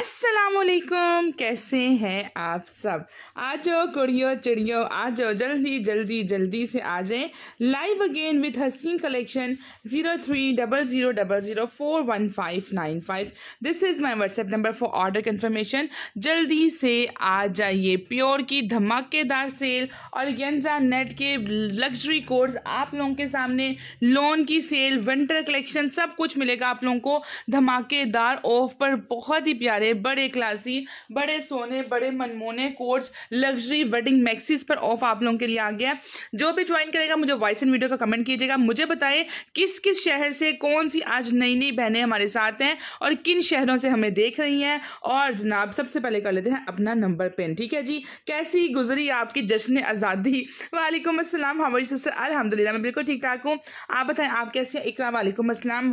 I said. असलकुम कैसे हैं आप सब आ जाओ कुड़ियों चिड़ियों आ जाओ जल्दी जल्दी जल्दी से आ जाएं live again with Haseen collection zero three double zero double zero four one five nine five this is my WhatsApp number for order confirmation जल्दी से आ जाइए प्योर की धमाकेदार सेल और गेंजा नेट के लग्जरी कोर्स आप लोगों के सामने लोन की सेल विंटर कलेक्शन सब कुछ मिलेगा आप लोगों को धमाकेदार ऑफ पर बहुत ही प्यारे बड़े क्लासी बड़े सोने बड़े मनमोने कोट्स लग्जरी वेडिंग मैक्सीज पर ऑफ आप लोगों के लिए आ गया जो भी ज्वाइन करेगा मुझे वॉइस इन वीडियो का कमेंट कीजिएगा मुझे बताएं किस किस शहर से कौन सी आज नई नई बहनें हमारे साथ हैं और किन शहरों से हमें देख रही हैं और जनाब सबसे पहले कर लेते हैं अपना नंबर पेन ठीक है जी कैसी गुजरी आपकी जश्न आज़ादी वालेकुम असलम हमारी सिस्टर अलहमदिल्ला मैं बिल्कुल ठीक ठाक हूँ आप बताएं आप कैसे हैं इकरा वालेकुम असलम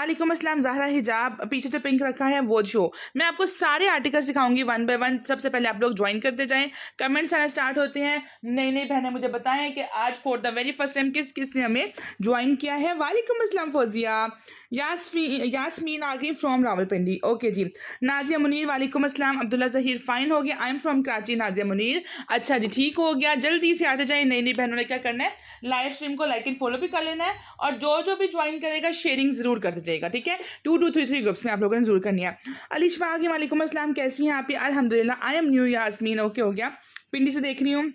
वालेकुम असलम जहरा हिजाब पीछे जो पिंक रखा है वो जो मैं आपको सारे आर्टिकल सिखाऊंगी वन बाय वन सबसे पहले आप लोग ज्वाइन करते जाएं कमेंट्स आना स्टार्ट होते हैं नई नई बहनें मुझे बताएं कि आज for the very first time किस किसने हमें ज्वाइन किया है वालेकुम असलम फौजिया यासमी यासमीन आ गई फ्रॉम रावलपिंडी ओके जी नाजिया मुनीर वालेकुम असलम अब्दुल्ला जहीर फाइन हो गया I am from Karachi Nazia Munir अच्छा जी ठीक हो गया जल्दी से आते जाए नई नई बहनों ने क्या करना है लाइव स्ट्रीम को लाइक एंड फॉलो भी कर लेना है और जो जो भी ज्वाइन करेगा शेयरिंग जरूर करते जाएगा ठीक है two two three three groups में आप लोगों ने जरूर करनी है अलीशा आगे वालेकुम असलम कैसी हैं आप अलहमदिल्ला I am new Yasmeen okay हो गया पिंडी से देख रही हूँ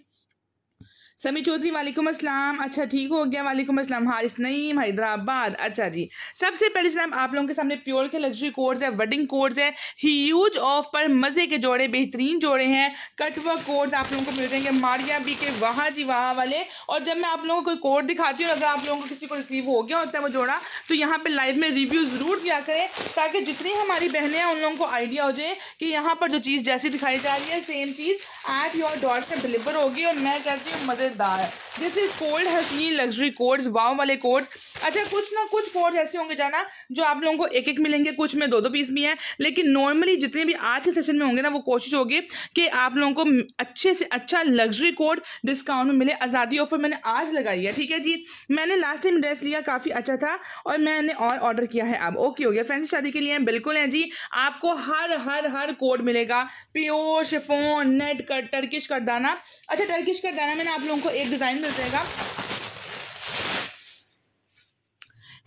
समी चौधरी वालेकुम अस्सलाम अच्छा ठीक हो गया वालेकुम असलम हारिस नईम हैदराबाद अच्छा जी सबसे पहले सलाम आप लोगों के सामने प्योर के लग्जरी कोर्स है वेडिंग कोर्स है ह्यूज ऑफ पर मज़े के जोड़े बेहतरीन जोड़े हैं कटवा कोर्स आप लोगों को मिल जाएंगे मारिया बी के वहाँ जी वहाँ वाले और जब मैं आप लोगों को कोई कोड दिखाती हूँ अगर आप लोगों को किसी को रिसीव हो गया होता है वो जोड़ा तो यहाँ पर लाइव में रिव्यू ज़रूर दिया करें ताकि जितनी हमारी बहनें हैं उन लोगों को आइडिया हो जाए कि यहाँ पर जो चीज़ जैसी दिखाई जा रही है सेम चीज़ एट योर डॉट से डिलीवर होगी और मैं कहती हूँ मज़े excited about दिस इज कोल्ड हसनी लग्जरी कोड्स वाव वाले कोड्स अच्छा कुछ ना कुछ कोड्स ऐसे होंगे जाना जो आप लोगों को एक एक मिलेंगे कुछ में दो दो पीस भी हैं लेकिन नॉर्मली जितने भी आज के सेशन में होंगे ना वो कोशिश होगी कि आप लोगों को अच्छे से अच्छा लग्जरी कोड डिस्काउंट में मिले आज़ादी ऑफर मैंने आज लगाई है ठीक है जी मैंने लास्ट टाइम ड्रेस लिया काफ़ी अच्छा था और मैंने और ऑर्डर किया है अब ओके हो गया फैंसी शादी के लिए बिल्कुल है जी आपको हर हर हर कोड मिलेगा pure chiffon net cut Turkish दाना अच्छा टर्किश दाना मैंने आप लोगों को एक डिज़ाइन दे देगा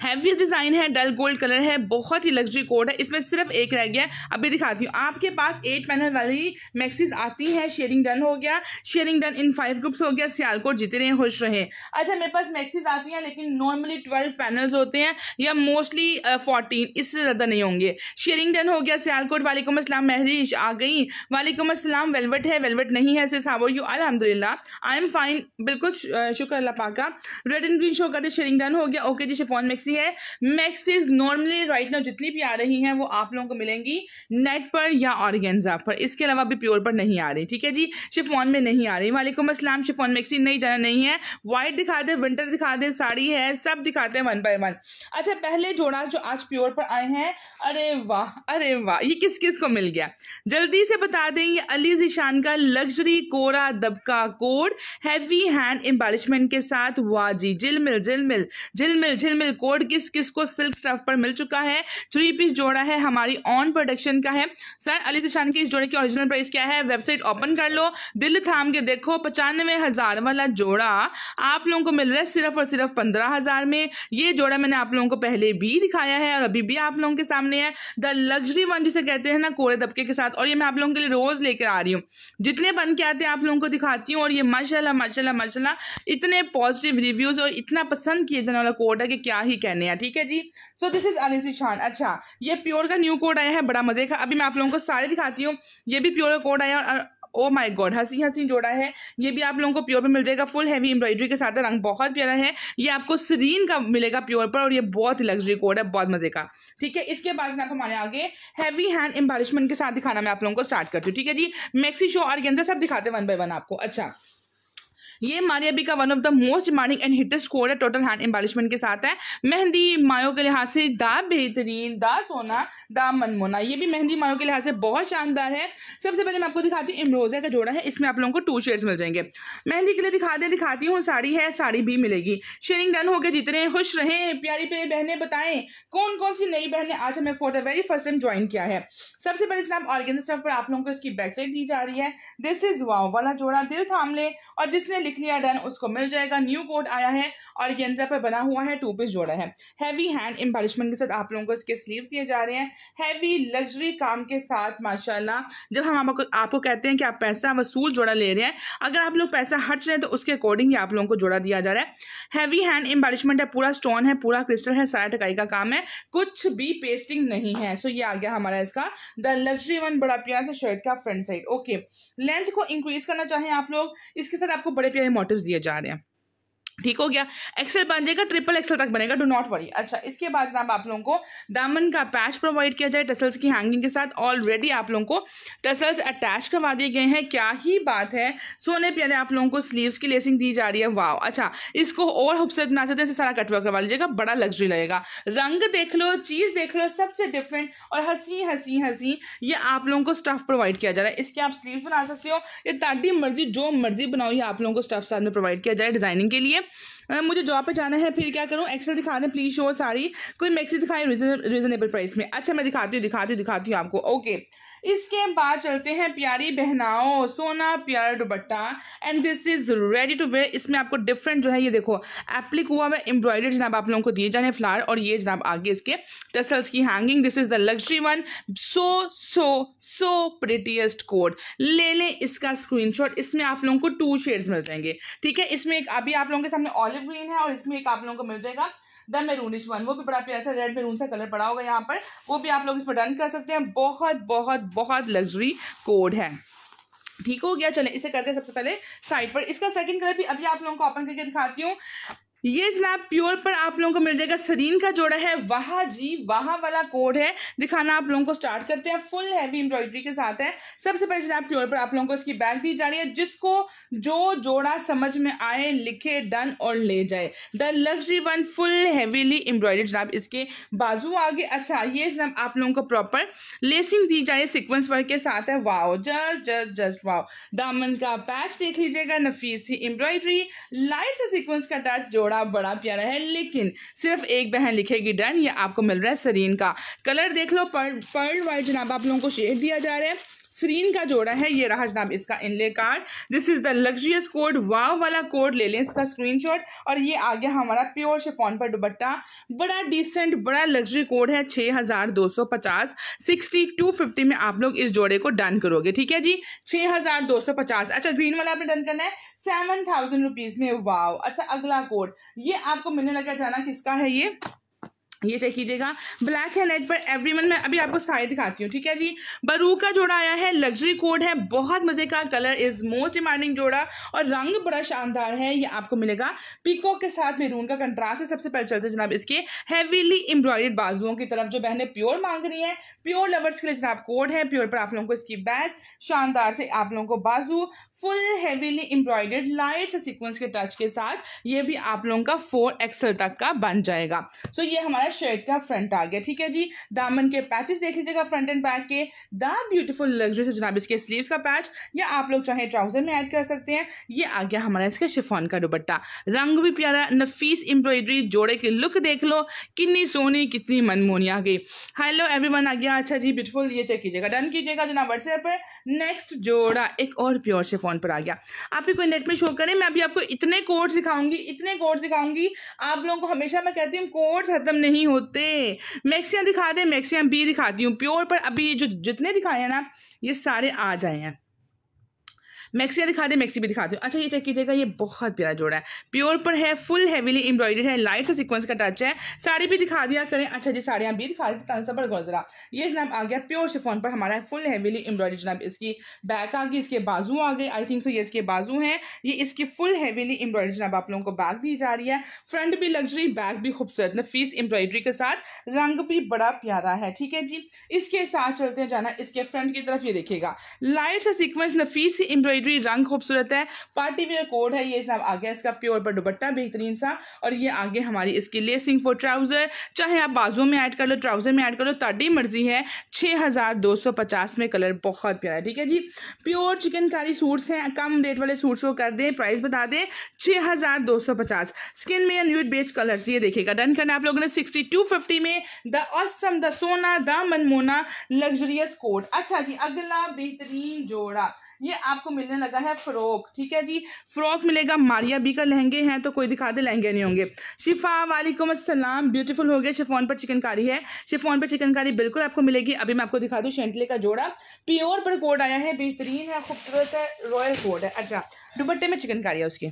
हैवीस्ट डिज़ाइन है डल गोल्ड कलर है बहुत ही लग्जरी कोड है इसमें सिर्फ एक रह गया है अभी दिखाती हूँ आपके पास एट पैनल वाली मैक्सीज आती है शेयरिंग डन हो गया sharing done in five groups हो गया सियालकोट जीते रहे खुश रहे अच्छा मेरे पास मैक्सीज आती हैं लेकिन नॉर्मली ट्वेल्व पैनल्स होते हैं या मोस्टली फोर्टीन uh, इससे ज़्यादा नहीं होंगे शेयरिंग डन हो गया सियालकोट वालेकुम असलम महरीश आ गई वालेकुम असलम वेलवेट है वेलवेट नहीं है यू अलहमदिल्ला आई एम फाइन बिल्कुल शुक्र अल्लाह पाका रेड एंड ग्रीन शो करते शेयरिंग डन हो गया ओके जी शिफॉन मैक्सी सी है मैक्सीज नॉर्मली राइट ना जितनी भी आ रही हैं वो आप लोगों को मिलेंगी नेट पर या ऑर्गेंजा पर इसके अलावा भी प्योर पर नहीं आ रही ठीक है जी शिफोन में नहीं आ रही वालेकुम असलम शिफोन मैक्सी नहीं जाना नहीं है वाइट दिखा दे विंटर दिखा दे साड़ी है सब दिखाते हैं वन बाय वन अच्छा पहले जोड़ा जो आज प्योर पर आए हैं अरे वाह अरे वाह ये किस किस को मिल गया जल्दी से बता दें ये अली जिशान का लग्जरी कोरा दबका कोड हैवी हैंड एम्बालिशमेंट के साथ वाह जी जिल मिल जिल मिल कोड वर्ड किस किस को सिल्क स्टफ पर मिल चुका है थ्री पीस जोड़ा है हमारी ऑन प्रोडक्शन का है सर अली दिशान के इस जोड़े की ओरिजिनल प्राइस क्या है वेबसाइट ओपन कर लो दिल थाम के देखो पचानवे हजार वाला जोड़ा आप लोगों को मिल रहा है सिर्फ और सिर्फ पंद्रह हजार में ये जोड़ा मैंने आप लोगों को पहले भी दिखाया है और अभी भी आप लोगों के सामने है द लग्जरी वन जिसे कहते हैं ना कोरे दबके के साथ और ये मैं आप लोगों के लिए रोज लेकर आ रही हूँ जितने बन के आते हैं आप लोगों को दिखाती हूँ और ये माशाला माशाला माशाला इतने पॉजिटिव रिव्यूज और इतना पसंद किए जाने वाला कोड है कि क्या ही कह कहने हैं ठीक है जी सो दिस इज अनिसी शान अच्छा ये प्योर का न्यू कोड आया है बड़ा मजे का अभी मैं आप लोगों को सारे दिखाती हूँ ये भी प्योर का कोड आया और ओ माय गॉड हंसी हंसी जोड़ा है ये भी आप लोगों को प्योर पे मिल जाएगा फुल हैवी एम्ब्रॉयडरी के साथ रंग बहुत प्यारा है ये आपको सरीन का मिलेगा प्योर पर और ये बहुत लग्जरी कोड है बहुत मजे का ठीक है इसके बाद जनाब हमारे आगे हैवी हैंड एम्बालिशमेंट के साथ दिखाना मैं आप लोगों को स्टार्ट करती हूँ ठीक है जी मैक्सी शो और सब दिखाते वन बाय वन आपको अच्छा ये मारिया बी का one of the most demanding and hittest code है टोटल हैंड एम्बालिशमेंट के साथ है मेहंदी मायो के लिहाज से दा बेहतरीन दा सोना दा मनमोना ये भी मेहंदी मायो के लिहाज से बहुत शानदार है सबसे पहले मैं आपको दिखाती हूँ इमरोजा का जोड़ा है इसमें आप लोगों को टू शेड्स मिल जाएंगे मेहंदी के लिए दिखा दें दिखाती हूँ साड़ी है साड़ी भी मिलेगी शेयरिंग डन होकर जितने खुश रहे प्यारी प्यारी बहनें बताएं कौन कौन सी नई बहनें आज हमें for the very first time join किया है सबसे पहले इसमें आप ऑर्गेनिक पर आप लोगों को इसकी बैक साइड दी जा रही है दिस इज वाव वाला जोड़ा दिल थाम ले और जिसने लिख लिया डन उसको मिल जाएगा न्यू कोट आया है और गेंजा पर बना हुआ है टू पीस जोड़ा है हैवी हैंड एम्बालिशमेंट के साथ आप लोगों को इसके स्लीव दिए जा रहे हैं हैवी लग्जरी काम के साथ माशाला जब हम आपको आपको कहते हैं कि आप पैसा वसूल जोड़ा ले रहे हैं अगर आप लोग पैसा हट रहे हैं तो उसके अकॉर्डिंग ही आप लोगों को जोड़ा दिया जा रहा है हैवी हैंड एम्बालिशमेंट है पूरा स्टोन है पूरा क्रिस्टल है सारा टकाई का काम है कुछ भी पेस्टिंग नहीं है सो ये आ गया हमारा इसका द लग्जरी वन बड़ा प्यार से शर्ट का फ्रंट साइड ओके लेंथ को इंक्रीज करना चाहें आप लोग इसके साथ आपको बड़े प्यारे मोटिव दिए जा रहे हैं ठीक हो गया एक्सेल बन जाएगा ट्रिपल एक्सेल तक बनेगा डो नॉट वरी अच्छा इसके बाद जनाब आप लोगों को दामन का पैच प्रोवाइड किया जाए टसल्स की हैंगिंग के साथ ऑलरेडी आप लोगों को टसल्स अटैच करवा दिए गए हैं क्या ही बात है सोने प्यारे आप लोगों को स्लीव्स की लेसिंग दी जा रही है वाह अच्छा इसको और खूबसूरत बना सकते हैं सारा कटवा करवा लीजिएगा बड़ा लग्जरी लगेगा रंग देख लो चीज़ देख लो सबसे डिफरेंट और हंसी हंसी हंसी ये आप लोगों को स्टफ प्रोवाइड किया जा रहा है इसके आप स्लीव बना सकते हो ये ताटी मर्जी जो मर्जी बनाओ ये आप लोगों को स्टफ साथ में प्रोवाइड किया जाए डिजाइनिंग के लिए मुझे जॉब पे जाना है फिर क्या करूँ एक्सेल दिखा दें प्लीज शोर सारी कोई मैक्सी दिखाएं रीजनेबल प्राइस में अच्छा मैं दिखाती हूँ दिखाती हूँ दिखाती हूँ आपको ओके इसके बाद चलते हैं प्यारी बहनाओं सोना प्यारा दुपट्टा and this is ready to wear इसमें आपको डिफरेंट जो है ये देखो एप्लिक हुआ हुआ एम्ब्रॉयडरी जनाब आप लोगों को दिए जाने फ्लावर और ये जनाब आगे इसके टसल्स की hanging this is the luxury one so so so prettiest code ले लें इसका शॉट इसमें आप लोगों को टू शेड्स मिल जाएंगे ठीक है इसमें एक अभी आप लोगों के सामने ऑलिव ग्रीन है और इसमें एक आप लोगों को मिल जाएगा द मेरूनिश वन वो भी बड़ा प्यारा सा रेड मेरून सा कलर पड़ा होगा यहाँ पर वो भी आप लोग इस पर डन कर सकते हैं बहुत बहुत बहुत लग्जरी कोड है ठीक हो गया चले इसे करके सबसे पहले साइड पर इसका सेकंड कलर भी अभी आप लोगों को ओपन करके दिखाती हूँ ये जनाब प्योर पर आप लोगों को मिल जाएगा सरीन का जोड़ा है वहा जी वहा वाला कोड है दिखाना आप लोगों को स्टार्ट करते हैं फुल हैवी एम्ब्रॉयडरी के साथ है सबसे पहले जनाब प्योर पर आप लोगों को इसकी बैग दी जा रही है जिसको जो जोड़ा समझ में आए लिखे डन और ले जाए the luxury one full heavily embroidery जनाब इसके बाजू आगे अच्छा ये जनाब आप लोगों को प्रॉपर लेसिंग दी जा रही है सिक्वेंस वर्क के साथ है wow just just just wow दामन का पैच देख लीजिएगा नफीस सी एम्ब्रॉयडरी लाइट से सिक्वेंस का टच जोड़ा बड़ा बड़ा प्यारा है लेकिन सिर्फ एक बहन लिखेगी डन ये आपको मिल रहा है सरीन का कलर देख लो पर्ल पर्ल वाइट जनाब आप लोगों को शेयर दिया जा रहा है सरीन का जोड़ा है ये रहा जनाब इसका inlay card this is the luxurious code wow वाला कोड ले लें इसका स्क्रीनशॉट और ये आ गया हमारा प्योर शिफॉन पर दुबट्टा बड़ा डिसेंट बड़ा लग्जरी कोड है 6250 6250 में आप लोग इस जोड़े को डन करोगे ठीक है जी 6250 अच्छा ग्रीन वाला आपने डन करना है सेवन थाउजेंड रुपीज में वाव अच्छा अगला कोड ये आपको मिलने लगा जाना किसका है ये ये चेक कीजिएगा ब्लैक है नेट पर एवरी मंथ मैं अभी आपको साड़ी दिखाती हूँ ठीक है जी बरू का जोड़ा आया है लग्जरी कोड है बहुत मजे का कलर इज मोस्ट डिमांडिंग जोड़ा और रंग बड़ा शानदार है ये आपको मिलेगा पीकॉक के साथ मेरून का कंट्रास्ट है सबसे पहले चलते हैं जनाब इसके हैवीली एम्ब्रॉयड बाजुओं की तरफ जो बहने प्योर मांग रही है प्योर लवर्स के लिए जनाब कोड है प्योर पर आप लोगों को इसकी बैग शानदार से आप लोगों को बाजू फुल हेवीली एम्ब्रॉयडर्ड लाइट से सिक्वेंस के टच के साथ ये भी आप लोगों का फोर एक्सल तक का बन जाएगा सो so, ये हमारा शर्ट का फ्रंट आ गया ठीक है जी दामन के पैचेस देख लीजिएगा फ्रंट एंड बैक के द ब्यूटीफुल लग्जरी से जनाब इसके स्लीव्स का पैच या आप लोग चाहे ट्राउजर में ऐड कर सकते हैं ये आ गया हमारा इसका शिफॉन का दुबट्टा रंग भी प्यारा नफीस एम्ब्रॉयडरी जोड़े की लुक देख लो कितनी सोनी कितनी मनमोनी आ गई हेलो एवरी आ गया अच्छा जी ब्यूटीफुल ये चेक कीजिएगा डन कीजिएगा जनाब व्हाट्सएप पर नेक्स्ट जोड़ा एक और प्योर शिफॉन आइकॉन पर आ गया आप भी कोई नेट में शो करें मैं अभी आपको इतने कोड सिखाऊंगी इतने कोड सिखाऊंगी आप लोगों को हमेशा मैं कहती हूँ कोड्स खत्म नहीं होते मैक्सियाँ दिखा दें मैक्सियाँ बी दिखाती हूँ प्योर पर अभी जो जितने दिखाए हैं ना ये सारे आ जाए हैं मैक्सिया दिखा दे मैक्सी भी दिखा दे अच्छा ये चेक कीजिएगा ये बहुत प्यारा जोड़ा है प्योर पर है फुल हैवीली एम्ब्रॉयडेड है लाइट सा सीक्वेंस का टच है साड़ी भी दिखा दिया करें अच्छा जी साड़ियाँ भी दिखा देते तान सबर गुजरा ये जनाब आ गया प्योर शिफोन पर हमारा फुल हैवीली एम्ब्रॉयडेड जनाब इसकी बैक आ गई इसके बाजू आ गए आई थिंक सो ये इसके बाजू हैं ये इसकी फुल हैवीली एम्ब्रॉयडेड जनाब आप लोगों को बैक दी जा रही है फ्रंट भी लग्जरी बैक भी खूबसूरत नफीस एम्ब्रॉयडरी के साथ रंग भी बड़ा प्यारा है ठीक है जी इसके साथ चलते जाना इसके फ्रंट की तरफ ये देखेगा लाइट सा सिक्वेंस नफीस एम्ब्रॉयडरी एम्ब्रॉयडरी रंग खूबसूरत है पार्टी वेयर कोड है ये सब आ गया इसका प्योर पर दुपट्टा बेहतरीन सा और ये आगे हमारी इसकी लेसिंग फॉर ट्राउज़र चाहे आप बाजू में ऐड कर लो ट्राउज़र में ऐड कर लो ताड़ी मर्जी है छः हज़ार दो सौ पचास में कलर बहुत प्यारा है ठीक है जी प्योर चिकनकारी सूट्स हैं कम रेट वाले सूट्स को कर दें प्राइस बता दें छः हज़ार दो सौ पचास स्किन में न्यूट बेच कलर्स ये देखिएगा डन करना आप लोगों ने सिक्सटी टू फिफ्टी में द असम द सोना द मनमोना लग्जरियस कोट अच्छा जी अगला बेहतरीन जोड़ा ये आपको मिलने लगा है फ्रॉक ठीक है जी फ्रॉक मिलेगा मारिया बी का लहंगे हैं तो कोई दिखा दे लहंगे नहीं होंगे शिफा वालेकुम असलम ब्यूटीफुल हो गया शिफोन पर चिकनकारी है शिफोन पर चिकनकारी बिल्कुल आपको मिलेगी अभी मैं आपको दिखा दूँ शेंटले का जोड़ा प्योर पर कोड आया है बेहतरीन है खूबसूरत है रॉयल कोड है अच्छा दुपट्टे में चिकनकारी है उसकी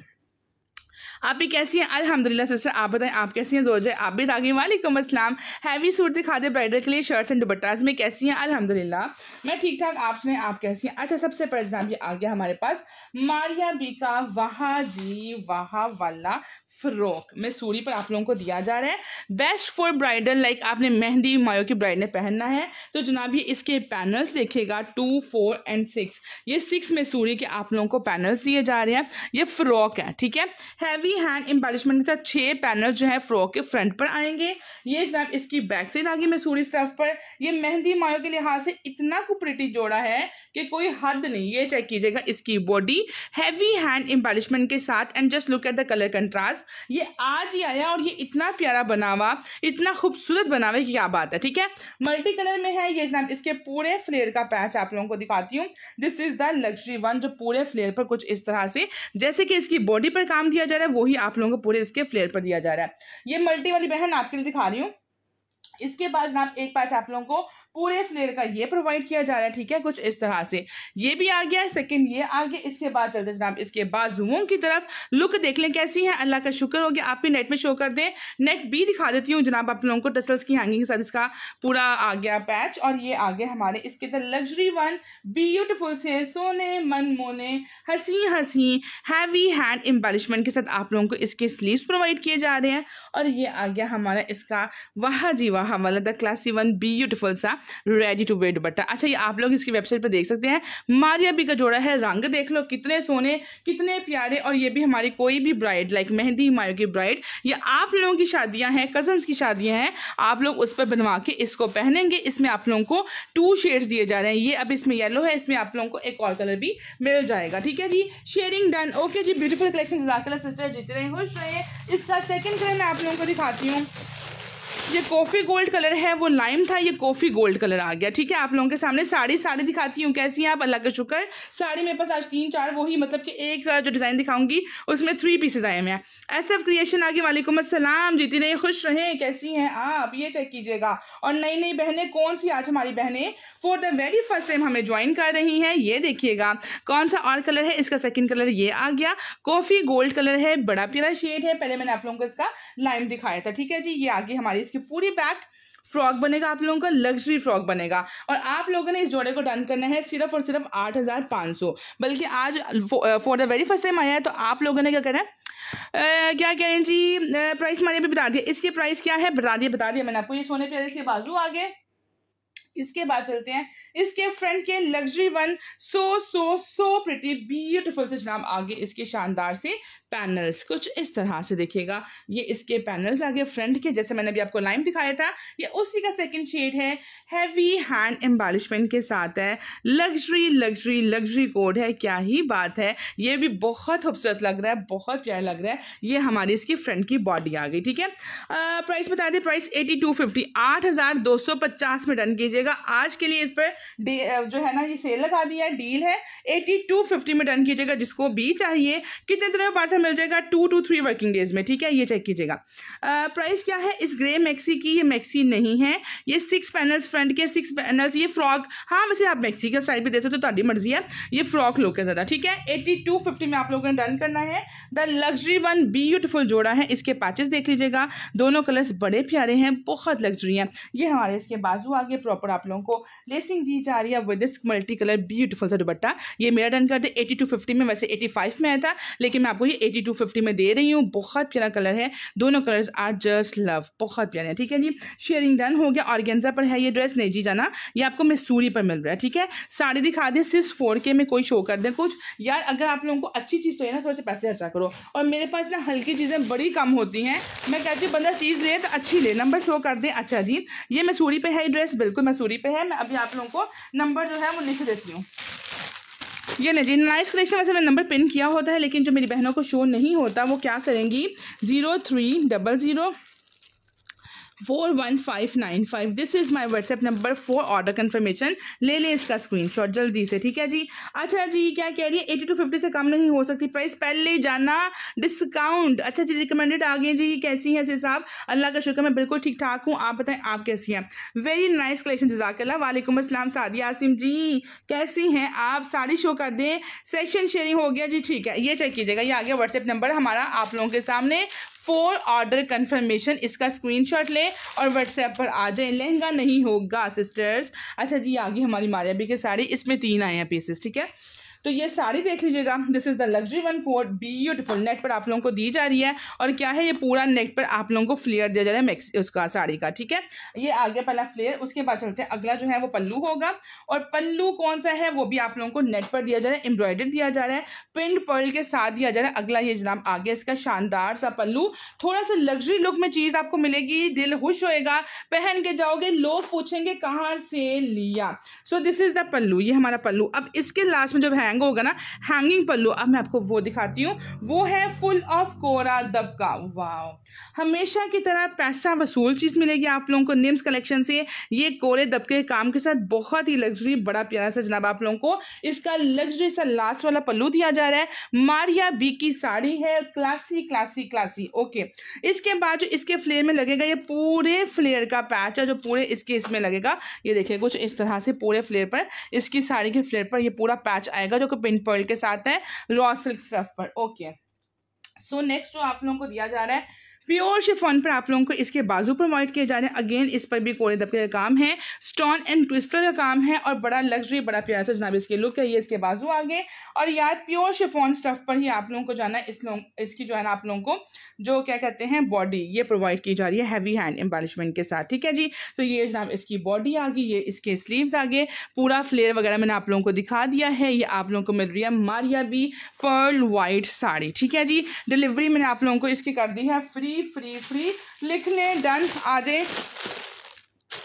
आप भी कैसी हैं अल्हम्दुलिल्लाह सिस्टर आप बताएं आप कैसी हैं जोजे आप भी तागी वालेकुम अस्सलाम हैवी दिखा दे ब्राइडल के लिए शर्ट्स एंड दुपट्टाज में कैसी हैं अल्हम्दुलिल्लाह मैं ठीक ठाक आप सुने आप कैसी हैं अच्छा सबसे पहले जनाब ये आ गया हमारे पास मारिया बी का वाह जी वहा वाला फ्रॉक मैं सूरी पर आप लोगों को दिया जा रहा है बेस्ट फॉर ब्राइडल लाइक आपने मेहंदी मायो की ब्राइड ने पहनना है तो जनाब ये इसके पैनल्स देखिएगा टू फोर एंड सिक्स ये सिक्स मैसूरी के आप लोगों को पैनल्स दिए जा रहे हैं ये फ्रॉक है ठीक है हैवी हैंड एम्बालिशमेंट के साथ छः पैनल जो है फ्रॉक के फ्रंट पर आएंगे ये जनाब इसकी बैक से लागी मैं सूरी स्टफ पर यह मेहंदी मायो के लिहाज से इतना कुपरेटी जोड़ा है कि कोई हद नहीं ये चेक कीजिएगा इसकी बॉडी हैवी हैंड एम्बालिशमेंट के साथ and just look at the colour contrast ये आज ही आया और ये इतना प्यारा बना हुआ इतना खूबसूरत बना हुआ कि क्या बात है ठीक है मल्टी कलर में है ये जनाब इसके पूरे फ्लेयर का पैच आप लोगों को दिखाती हूँ this is the luxury one जो पूरे फ्लेयर पर कुछ इस तरह से जैसे कि इसकी बॉडी पर काम दिया जा रहा है वही आप लोगों को पूरे इसके फ्लेयर पर दिया जा रहा है ये मल्टी वाली बहन आपके लिए दिखा रही हूँ इसके बाद जनाब एक पैच आप लोगों को पूरे फ्लेयर का ये प्रोवाइड किया जा रहा है ठीक है कुछ इस तरह से ये भी आ गया है सेकंड ये आ गया इसके बाद चलते जनाब इसके बाजुओं की तरफ लुक देख लें कैसी है अल्लाह का शुक्र हो गया आप भी नेट में शो कर दें नेट भी दिखा देती हूँ जनाब आप लोगों को टसल्स की हैंगिंग के साथ इसका पूरा आ गया पैच और ये आ गया हमारे इसके अंदर लग्जरी वन ब्यूटिफुल से सोने मन मोने हंसी हंसी हैवी हैंड एम्बालिशमेंट के साथ आप लोगों को इसके स्लीव प्रोवाइड किए जा रहे हैं और ये आ गया हमारा इसका वाह जी वाह वाला द क्लासी वन ब्यूटिफुल सा रेडी टू वेयर दुपट्टा अच्छा ये आप लोग इसकी वेबसाइट पर देख सकते हैं मारिया भी का जोड़ा है रंग देख लो कितने सोने कितने प्यारे और ये भी हमारी कोई भी ब्राइड लाइक मेहंदी मायो की ब्राइड ये आप लोगों की शादियां हैं कजन्स की शादियां हैं आप लोग उस पर बनवा के इसको पहनेंगे इसमें आप लोगों को टू शेड्स दिए जा रहे हैं ये अब इसमें येलो है इसमें आप लोगों को एक और कलर भी मिल जाएगा ठीक है जी शेयरिंग डन ओके जी ब्यूटीफुल कलेक्शन जजाकला सिस्टर जीते खुश रहे इसका सेकेंड कलर मैं आप लोगों को दिखाती हूँ ये कॉफ़ी गोल्ड कलर है वो लाइम था ये कॉफ़ी गोल्ड कलर आ गया ठीक है आप लोगों के सामने साड़ी साड़ी दिखाती हूँ कैसी है आप अल्लाह का शुक्र साड़ी मेरे पास आज तीन चार वो ही मतलब कि एक जो डिज़ाइन दिखाऊंगी उसमें थ्री पीसेज आए हुए हैं ऐसे एफ क्रिएशन आगे वालेकुम असलम जीती नहीं खुश रहें कैसी हैं आप ये चेक कीजिएगा और नई नई बहनें कौन सी आज हमारी बहनें for the very first time हमें ज्वाइन कर रही हैं ये देखिएगा कौन सा और कलर है इसका सेकंड कलर ये आ गया कॉफी गोल्ड कलर है बड़ा प्यारा शेड है पहले मैंने आप लोगों को इसका लाइम दिखाया था ठीक है जी ये आ गई हमारी इसकी पूरी बैक फ्रॉक बनेगा आप लोगों का लग्जरी फ्रॉक बनेगा और आप लोगों ने इस जोड़े को डन करना है सिर्फ और सिर्फ आठ हज़ार पाँच सौ बल्कि आज for the very first time आया है तो आप लोगों ने क्या करना है Uh, क्या कह रहे हैं जी प्राइस हमारे भी बता दिया इसके प्राइस क्या है बता दिया बता दिया मैंने आपको ये सोने पे इसके बाजू आ गए इसके बाद चलते हैं इसके फ्रंट के luxury one so so so pretty beautiful से जनाब आगे इसके शानदार से पैनल्स कुछ इस तरह से देखिएगा ये इसके पैनल्स आगे फ्रंट के जैसे मैंने अभी आपको लाइम दिखाया था ये उसी का सेकंड शेड है हैवी हैंड एम्बालिशमेंट के साथ है लग्जरी लग्जरी लग्जरी कोड है क्या ही बात है ये भी बहुत खूबसूरत लग रहा है बहुत प्यारा लग रहा है ये हमारी इसकी फ्रंट की बॉडी आ गई ठीक है प्राइस बता दें प्राइस एटी टू फिफ्टी आठ हज़ार दो सौ पचास में डन कीजिएगा आज के लिए इस पर जो है ना ये सेल लगा दिया डील है एटी टू फिफ्टी में डन कीजिएगा जिसको भी चाहिए कितने तरह में पार्सल आंसर मिल जाएगा two two three working days में ठीक है ये चेक कीजिएगा प्राइस क्या है इस ग्रे मैक्सी की ये मैक्सी नहीं है ये सिक्स पैनल्स फ्रंट के सिक्स पैनल्स ये फ्रॉक हाँ वैसे आप मैक्सी का स्टाइल भी दे सकते हो तो मर्जी है ये फ्रॉक लोग ज़्यादा ठीक है एटी टू फिफ्टी में आप लोगों ने डन करना है द लग्जरी वन ब्यूटिफुल जोड़ा है इसके पैचेस देख लीजिएगा दोनों कलर्स बड़े प्यारे हैं बहुत लग्जरी हैं ये हमारे इसके बाजू आगे प्रॉपर आप लोगों को लेसिंग दी जा रही है with this multi colour beautiful सा दुबट्टा ये मेरा डन कर दे एटी टू फिफ्टी में वैसे एटी फाइव में आया था लेकिन मैं आपको ये एटी टू फिफ्टी में दे रही हूँ बहुत प्यारा कलर है दोनों कलर्स आर जस्ट लव बहुत प्यारे हैं ठीक है जी शेयरिंग डन हो गया ऑर्गेन्जा पर है ये ड्रेस नहीं जी जाना ये आपको मैसूरी पर मिल रहा है ठीक है साड़ी दिखा दें सिर्फ फोर के में कोई शो कर दें कुछ यार अगर आप लोगों को अच्छी चीज़ चाहिए ना थोड़े से पैसे खर्चा करो और मेरे पास ना हल्की चीज़ें बड़ी कम होती हैं मैं कहती हूँ बंदा चीज़ ले तो अच्छी ले नंबर शो कर दें अच्छा जी ये मैसूरी पर है ये ड्रेस बिल्कुल मैसूरी पर है मैं अभी आप लोगों को नंबर जो है वो लिख देती हूँ ये नहीं जी नाइस कलेक्शन वैसे मैंने नंबर पिन किया होता है लेकिन जो मेरी बहनों को शो नहीं होता वो क्या करेंगी zero three double zero four one five nine five this is my WhatsApp number for order confirmation ले लें इसका स्क्रीन शॉट जल्दी से ठीक है जी अच्छा जी क्या कह रही है एटी टू फिफ्टी से कम नहीं हो सकती प्राइस पहले जाना डिस्काउंट अच्छा जी रिकमेंडेड आ गए जी कैसी हैं जी साहब अल्लाह का शुक्र मैं बिल्कुल ठीक ठाक हूँ आप बताएं आप कैसी हैं वेरी नाइस कलेक्शन जजाकल्ला वालेकुम असलम सादिया आसिम जी कैसी हैं आप साड़ी शो कर दें सेशन शेयरिंग हो गया जी ठीक है ये चेक कीजिएगा ये आ गया व्हाट्सएप नंबर हमारा आप लोगों के सामने फोर ऑर्डर कंफर्मेशन इसका स्क्रीनशॉट लें और व्हाट्सएप पर आ जाए लहंगा नहीं होगा सिस्टर्स अच्छा जी आगे हमारी मारियाबी के साड़ी इसमें तीन आए हैं पीसेस ठीक है तो ये साड़ी देख लीजिएगा this is the luxury one code beautiful net पर आप लोगों को दी जा रही है और क्या है ये पूरा नेट पर आप लोगों को फ्लेयर दिया जा रहा है मैक्स उसका साड़ी का ठीक है ये आ गया पहला फ्लेयर उसके बाद चलते हैं अगला जो है वो पल्लू होगा और पल्लू कौन सा है वो भी आप लोगों को नेट पर दिया जा रहा है एम्ब्रॉयडर दिया जा रहा है पिंड पर्ल के साथ दिया जा रहा है अगला ये जनाब आ गया इसका शानदार सा पल्लू थोड़ा सा लग्जरी लुक में चीज़ आपको मिलेगी दिल खुश होएगा पहन के जाओगे लोग पूछेंगे कहाँ से लिया so this is the pallu ये हमारा पल्लू अब इसके लास्ट में जब है हैंग होगा ना हैंगिंग पल्लू अब मैं आपको वो दिखाती हूँ वो है फुल ऑफ कोरा दबका वाओ हमेशा की तरह पैसा वसूल चीज़ मिलेगी आप लोगों को निम्स कलेक्शन से ये कोरे दबके काम के साथ बहुत ही लग्जरी बड़ा प्यारा सा जनाब आप लोगों को इसका लग्जरी सा लास्ट वाला पल्लू दिया जा रहा है मारिया बी की साड़ी है क्लासी क्लासी क्लासी ओके इसके बाद जो इसके फ्लेयर में लगेगा ये पूरे फ्लेयर का पैच है जो पूरे इसके इसमें लगेगा ये देखिए कुछ इस तरह से पूरे फ्लेयर पर इसकी साड़ी के फ्लेयर पर ये पूरा पैच आएगा जो कि पिन पर्ल के साथ है रॉ सिल्क स्टफ पर ओके सो नेक्स्ट जो आप लोगों को दिया जा रहा है प्योर शिफॉन पर आप लोगों को इसके बाजू प्रोवाइड किए जा रहे हैं अगेन इस पर भी कोड़े दबके का काम है स्टोन एंड ट्विस्टर का काम है और बड़ा लग्जरी बड़ा प्यार सा जनाब इसके लुक है ये इसके बाजू आ गए और यार प्योर शिफॉन स्टफ पर ही आप लोगों को जाना इस लोग इसकी जो है ना आप लोगों को जो क्या कहते हैं बॉडी ये प्रोवाइड की जा रही है हैवी हैंड एम्बालिशमेंट के साथ ठीक है जी तो ये जनाब इसकी बॉडी आ गई ये इसके स्लीव्स आ गए पूरा फ्लेयर वगैरह मैंने आप लोगों को दिखा दिया है ये आप लोगों को मिल रही है मारिया बी पर्ल वाइट साड़ी ठीक है जी डिलीवरी मैंने आप लोगों को इसकी कर दी है फ्री फ्री फ्री फ्री लिख लें डन आ जाए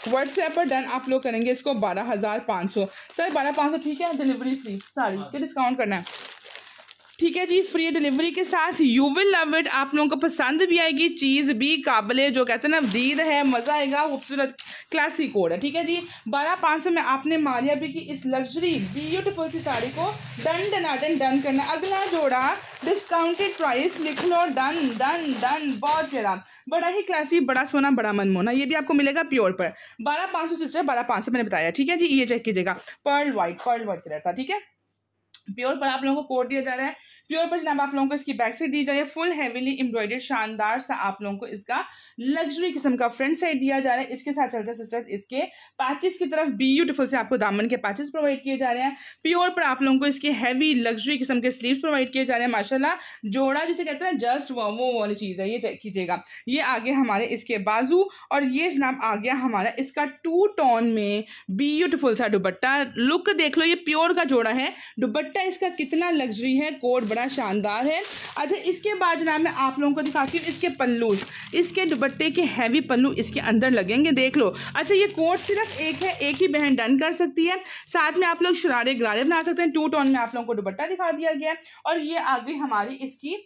व्हाट्सएप पर डन आप लोग करेंगे इसको बारह हज़ार पाँच सौ सर बारह पाँच सौ ठीक है डिलीवरी फ्री सारी क्या डिस्काउंट करना है ठीक है जी फ्री डिलीवरी के साथ यू विल लव इट आप लोगों को पसंद भी आएगी चीज़ भी काबिल जो कहते हैं ना जीद है मज़ा आएगा खूबसूरत क्लासी कोड है ठीक है जी बारह पाँच सौ में आपने मालिया भी की इस लग्जरी ब्यूटीफुल सी साड़ी को डन डना डन डन करना अगला जोड़ा डिस्काउंटेड प्राइस लिख लो डन डन डन बहुत ज़्यादा बड़ा ही क्लासी बड़ा सोना बड़ा मनमोना ये भी आपको मिलेगा प्योर पर बारह पाँच सौ सिस्टर बारह पाँच सौ मैंने बताया ठीक है जी ये चेक कीजिएगा pearl white pearl white colour था ठीक है प्योर पर आप लोगों को कोड दिया जा रहा है प्योर पर जनाब आप लोगों को इसकी बैक साइड दी जा रही है फुल हैवीली एम्ब्रॉयडर्ड शानदार सा आप लोगों को इसका लग्जरी किस्म का फ्रंट साइड दिया जा रहा है इसके साथ चलते सिस्टर्स इसके पैचेस की तरफ ब्यूटीफुल से आपको दामन के पैचेस प्रोवाइड किए जा रहे हैं प्योर पर आप लोगों को इसके हैवी लग्जरी किस्म के स्लीव्स प्रोवाइड किए जा रहे हैं माशाला जोड़ा जिसे कहते हैं जस्ट वो वो वाली चीज़ है ये चेक कीजिएगा ये आगे हमारे इसके बाजू और ये जनाब आ गया हमारा इसका टू टोन में ब्यूटीफुल सा दुपट्टा लुक देख लो ये प्योर का जोड़ा है दुपट्टा इसका कितना लग्जरी है कोट बड़ा शानदार है अच्छा इसके बाद जना मैं आप लोगों को दिखाती हूँ इसके पल्लू इसके दुपट्टे के हैवी पल्लू इसके अंदर लगेंगे देख लो अच्छा ये कोट सिर्फ एक है एक ही बहन डन कर सकती है साथ में आप लोग शरारे गरारे बना सकते हैं टू टोन में आप लोगों को दुपट्टा दिखा दिया गया और ये आ गई हमारी इसकी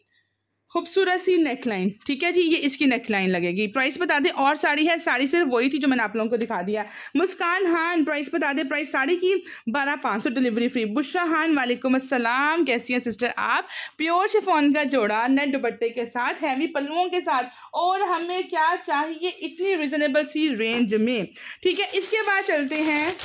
खूबसूरत सी नेकलाइन ठीक है जी ये इसकी नेकलाइन लगेगी प्राइस बता दें और साड़ी है साड़ी सिर्फ वही थी जो मैंने आप लोगों को दिखा दिया मुस्कान हान प्राइस बता दें प्राइस साड़ी की बारह पाँच सौ डिलीवरी फ्री बुशा हान वालेकुम असलम कैसी हैं सिस्टर आप प्योर शिफोन का जोड़ा नेट दुपट्टे के साथ हैवी पल्लुओं के साथ और हमें क्या चाहिए इतनी रिजनेबल सी रेंज में ठीक है इसके बाद चलते हैं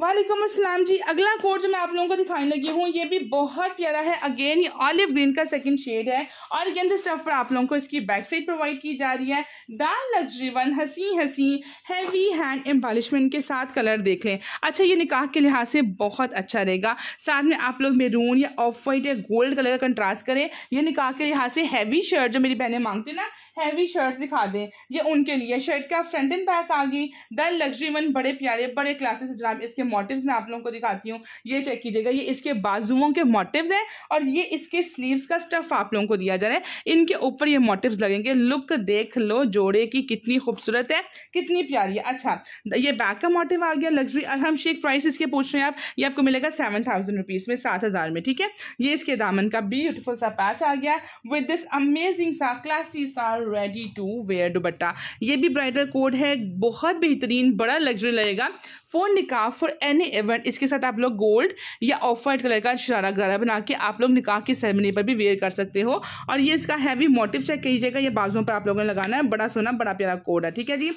वालेकुम अस्सलाम जी अगला कोट जो मैं आप लोगों को दिखाने लगी हूँ ये भी बहुत प्यारा है अगेन ये ऑलिव ग्रीन का सेकंड शेड है और अगेन स्टफ पर आप लोगों को इसकी बैक साइड प्रोवाइड की जा रही है डार्क लग्जरी वन हंसी हंसी हैवी हैंड एम्बालिशमेंट के साथ कलर देख लें अच्छा ये निकाह के लिहाज से बहुत अच्छा रहेगा साथ में आप लोग मेरून या ऑफ वाइट या गोल्ड कलर का कंट्रास्ट करें यह निकाह के लिहाज से हैवी शर्ट जो मेरी बहनें मांगते ना हैवी शर्ट्स दिखा दें ये उनके लिए शर्ट का फ्रंट एंड बैक आ गई देन लग्जरी वन बड़े प्यारे बड़े क्लासेस जनाब इसके मोटिव्स मैं आप लोगों को दिखाती हूँ ये चेक कीजिएगा ये इसके बाजुओं के मोटिव्स हैं और ये इसके स्लीव्स का स्टफ आप लोगों को दिया जा रहा है इनके ऊपर ये मोटिव्स लगेंगे लुक देख लो जोड़े की कितनी खूबसूरत है कितनी प्यारी है अच्छा ये बैक का मोटिव आ गया लग्जरी और हम प्राइस इसके पूछ रहे हैं आप ये आपको मिलेगा सेवन थाउजेंड रुपीज़ में सात हज़ार में ठीक है ये इसके दामन का ब्यूटीफुल सा पैच आ गया विद दिस अमेजिंग सा क्लासी सा रेडी टू वेयर दुबट्टा ये भी ब्राइडल कोड है बहुत बेहतरीन बड़ा लग्जरी लगेगा फोन निकाह फॉर एनी इवेंट इसके साथ आप लोग गोल्ड या ऑफ वाइट कलर का शरारा गरारा बना के आप लोग निकाह की सेरेमनी पर भी वेयर कर सकते हो और ये इसका हैवी मोटिव चेक कीजिएगा ये बाजुओं पर आप लोगों ने लगाना है बड़ा सोना बड़ा प्यारा कोड है ठीक है जी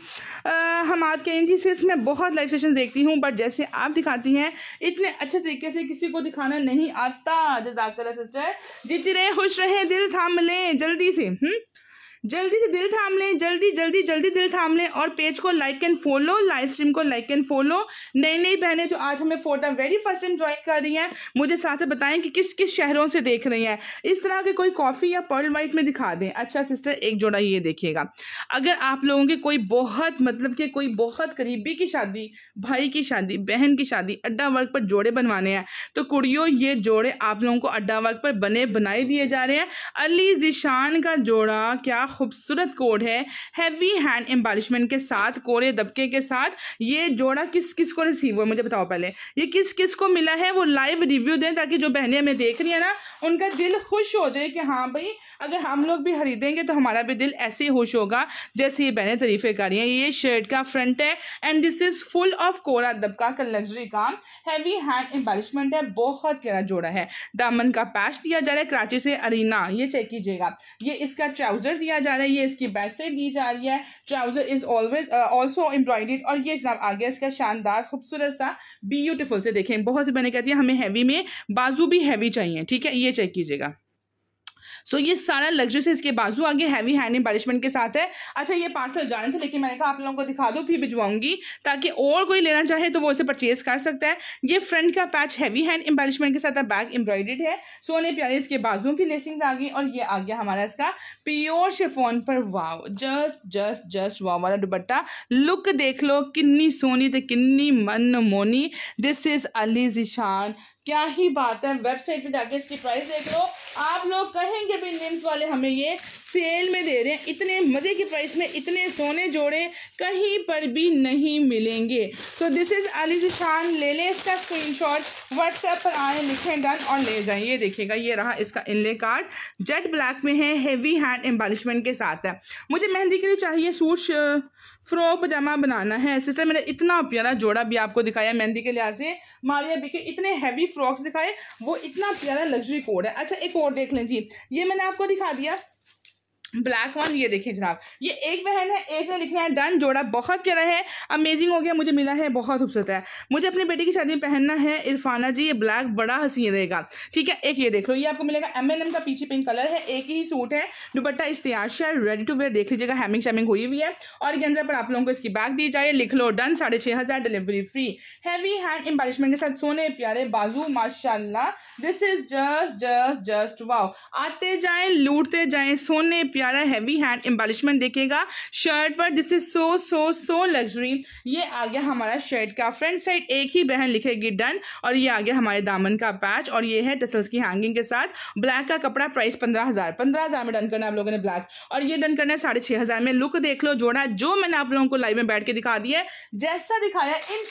आ, हम आज कहेंगे सिर्फ मैं बहुत लाइव सेशन देखती हूँ बट जैसे आप दिखाती हैं इतने अच्छे तरीके से किसी को दिखाना नहीं आता जजाक सिस्टर जीती रहे खुश रहे दिल थाम लें जल्दी से हुँ? हम्म? जल्दी से दिल थाम लें जल्दी जल्दी जल्दी दिल थाम लें और पेज को like and follow live stream को लाइक एंड फॉलो नई नई बहनें जो आज हमें for time very first time join कर रही हैं मुझे साथ से बताएं कि किस किस शहरों से देख रही हैं इस तरह के कोई कॉफ़ी या पर्ल वाइट में दिखा दें अच्छा सिस्टर एक जोड़ा ये देखिएगा अगर आप लोगों की कोई बहुत मतलब कि कोई बहुत करीबी की शादी भाई की शादी बहन की शादी अड्डा वर्क पर जोड़े बनवाने हैं तो कुड़ियों ये जोड़े आप लोगों को अड्डा वर्क पर बने बनाए दिए जा रहे हैं अली जिशान का जोड़ा क्या खूबसूरत कोड है हैवी हैंड एम्बालिशमेंट के साथ कोरे दबके के साथ ये जोड़ा किस किस को रिसीव हुआ मुझे बताओ पहले ये किस किस को मिला है वो लाइव रिव्यू दें ताकि जो बहनें हमें देख रही है ना उनका दिल खुश हो जाए कि हाँ भाई अगर हम लोग भी खरीदेंगे तो हमारा भी दिल ऐसे ही खुश होगा जैसे ये बहने तरीफे कर रही हैं ये शर्ट का फ्रंट है and this is full of कोरा दबका का लग्जरी काम हैवी हैंड एम्बालिशमेंट है बहुत प्यारा जोड़ा है दामन का पैच दिया जा रहा है कराची से अरीना ये चेक कीजिएगा ये इसका ट्राउजर दिया जा रहा है ये इसकी बैक साइड दी जा रही है trouser is always also embroidered और ये जनाब आ गया इसका शानदार खूबसूरत सा ब्यूटिफुल से देखें बहुत से मैंने कहती है हमें हैवी में बाजू भी हैवी चाहिए ठीक है ये चेक कीजिएगा सो ये सारा लग्जरी से इसके बाजू आगे हैवी हैंड एम्बालिशमेंट के साथ है अच्छा ये पार्सल जाने से लेकिन मैंने कहा आप लोगों को दिखा दो फिर भिजवाऊंगी ताकि और कोई लेना चाहे तो वो इसे परचेज कर सकता है ये फ्रंट का पैच हैवी हैंड एम्बालिशमेंट के साथ बैक एम्ब्रॉयडेड है सोने प्यारे इसके बाजू की लेसिंग आ गई और ये आ गया हमारा इसका प्योर शेफोन पर wow just just just wow वाला दुबट्टा लुक देख लो किन्नी सोनी तो किन्नी मन मोनी दिस इज अली जिशान क्या ही बात है वेबसाइट पे जाके इसकी प्राइस देख लो आप लोग कहेंगे भी निम्स वाले हमें ये सेल में दे रहे हैं इतने मज़े की प्राइस में इतने सोने जोड़े कहीं पर भी नहीं मिलेंगे तो दिस इज़ अली जुशान ले लें इसका स्क्रीन शॉट व्हाट्सएप पर आए लिखें डन और ले जाएं ये देखिएगा ये रहा इसका इनले कार्ड जेट ब्लैक में है हेवी हैंड एम्बालिशमेंट के साथ है मुझे मेहंदी के लिए चाहिए सूट फ्रॉक पजामा बनाना है सिस्टर मैंने इतना प्यारा जोड़ा भी आपको दिखाया मेहंदी के लिहाज से मारिया बी के इतने हैवी फ्रॉक्स दिखाए वो इतना प्यारा लग्जरी कोड है अच्छा एक और देख लें जी ये मैंने आपको दिखा दिया ब्लैक वन ये देखिए जनाब ये एक बहन है एक ने लिखना है डन जोड़ा बहुत प्यारा है अमेजिंग हो गया मुझे मिला है बहुत खूबसूरत है मुझे अपनी बेटी की शादी में पहनना है इरफाना जी ये ब्लैक बड़ा हसीन रहेगा ठीक है एक ये देख लो ये आपको मिलेगा एम एन एम का पीछे पिंक कलर है एक ही सूट है दुपट्टा इश्तियाश है रेडी टू वेयर देख लीजिएगा हैमिंग शैमिंग हुई हुई है और गेंजा पर आप लोगों को इसकी बैग दी जाए लिख लो डन साढ़े छः हज़ार delivery free heavy hand embellishment के साथ सोने प्यारे बाजू माशाला this is just just just wow आते जाए लूटते जाए सोने प्यारा हैवी हैंड एम्बालिशमेंट देखेगा शर्ट पर this is so so so luxury ये आ गया हमारा शर्ट का फ्रंट साइड एक ही बहन लिखेगी डन और ये आ गया हमारे दामन का पैच और ये है टसल्स की हैंगिंग के साथ ब्लैक का कपड़ा प्राइस पंद्रह हजार पंद्रह हजार में डन करना है आप लोगों ने ब्लैक और ये डन करना है साढ़े छह हजार में लुक देख लो जोड़ा जो मैंने आप लोगों को लाइव में बैठ के दिखा दिया जैसा दिखाया इन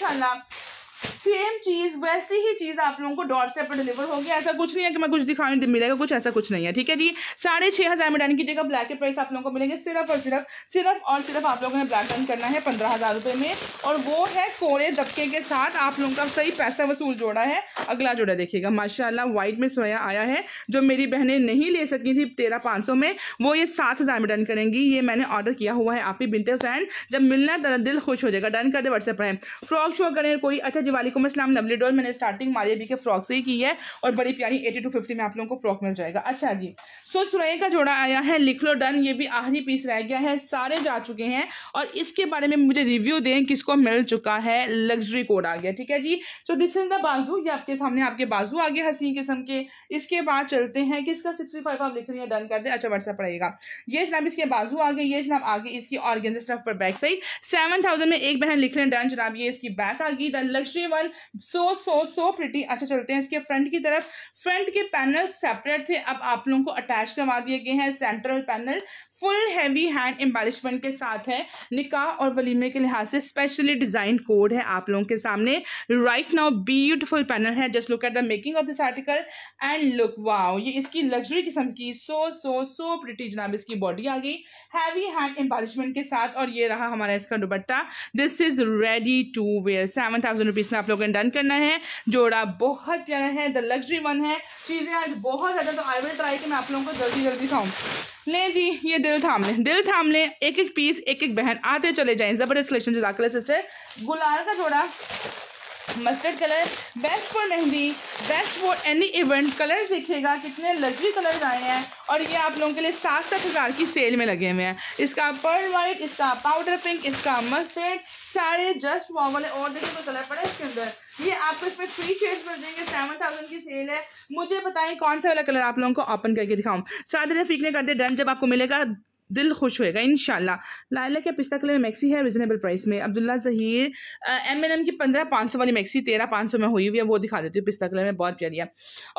सेम चीज़ वैसी ही चीज़ आप लोगों को डॉट स्टेप पर डिलीवर होगी ऐसा कुछ नहीं है कि मैं कुछ दिखाऊ मिलेगा कुछ ऐसा कुछ नहीं है ठीक है जी साढ़े छह हज़ार में डन कीजिएगा ब्लैक के प्राइस आप लोगों को मिलेंगे सिर्फ और सिर्फ सिर्फ और सिर्फ आप लोगों ने ब्लैक डन करना है पंद्रह हज़ार रुपए में और वो है कोरे दबके के साथ आप लोगों का सही पैसा वसूल जोड़ा है अगला जोड़ा देखिएगा माशाला व्हाइट में सोया आया है जो मेरी बहनें नहीं ले सकी थी तेरह पांच सौ में वो ये सात हज़ार में डन करेंगी ये मैंने ऑर्डर किया हुआ है आप ही बिनते हुसैन जब मिलना दिल खुश हो जाएगा डन कर दे व्हाट्सएप पर फ्रॉक शो करें कोई अच्छा जी वालेकुम असलम लवली डॉल मैंने स्टार्टिंग मारिया बी के फ्रॉक से ही की है और बड़ी प्यारी एटी टू फिफ्टी में आप लोगों को फ्रॉक मिल जाएगा अच्छा जी सो so, सुरई का जोड़ा आया है लिख लो डन ये भी आखिरी पीस रह गया है सारे जा चुके हैं और इसके बारे में मुझे रिव्यू दें किसको मिल चुका है लग्जरी कोड आ गया ठीक है जी सो दिस इज द बाजू ये आपके सामने आपके बाजू आ गया हसी किस्म के इसके बाद चलते हैं किसका सिक्सटी फाइव आप लिख रही है डन कर दे अच्छा व्हाट्सएप पड़ेगा ये जनाब इसके बाजू आ गए ये जनाब आगे इसकी ऑर्गेंज स्टफ पर बैक साइड सेवन में एक बहन लिख रहे हैं डन जनाब ये इसकी बैक आ गई द लक्ष दूसरी one so so so pretty अच्छा चलते हैं इसके फ्रंट की तरफ फ्रंट के पैनल सेपरेट थे अब आप लोगों को अटैच करवा दिए गए हैं central panel full heavy hand embellishment के साथ है निकाह और वलीमे के लिहाज से स्पेशली डिजाइन कोड है आप लोगों के सामने राइट नाउ ब्यूटिफुल पैनल है just look at the making of this article and look wow ये इसकी लग्जरी किस्म की सो सो सो प्रिटी जनाब इसकी बॉडी आ गई हैवी हैंड एम्बॉलिशमेंट के साथ और ये रहा हमारा इसका dupatta this is ready to wear seven thousand rupees में आप लोगों ने डन करना है जोड़ा बहुत प्यारा है द लग्जरी वन है चीज़ें आज बहुत ज़्यादा तो आई विल ट्राई कि मैं आप लोगों को जल्दी जल्दी खाऊँ ले जी ये दिल थाम लें दिल थाम लें एक एक पीस एक एक बहन आते चले जाएं जबरदस्त कलेक्शन से सिस्टर गुलाल का थोड़ा mustard colour best for mehndi best for any event colour देखिएगा कितने लग्जरी कलर आए हैं और ये आप लोगों के लिए सात सात हज़ार की सेल में लगे हुए हैं इसका पर्ल वाइट इसका पाउडर पिंक इसका मस्टर्ड सारे जस्ट वॉ वाले और देखिए तो कलर पड़े इसके अंदर ये आपको इसमें थ्री शेड मिल जाएंगे सेवन थाउजेंड की सेल है मुझे बताएं कौन सा वाला कलर आप लोगों को ओपन करके दिखाऊं सारे फीकने ने कर दिया डन जब आपको मिलेगा दिल खुश होएगा इन लाइला के पिस्ता कलर में मैक्सी है रिजनेबल प्राइस में Abdullah Zaheer M N M की पंद्रह पाँच सौ वाली मैक्सी तेरह पाँच सौ में हुई हुई है वो दिखा देती हूँ पिस्ता कलर में बहुत प्यारी है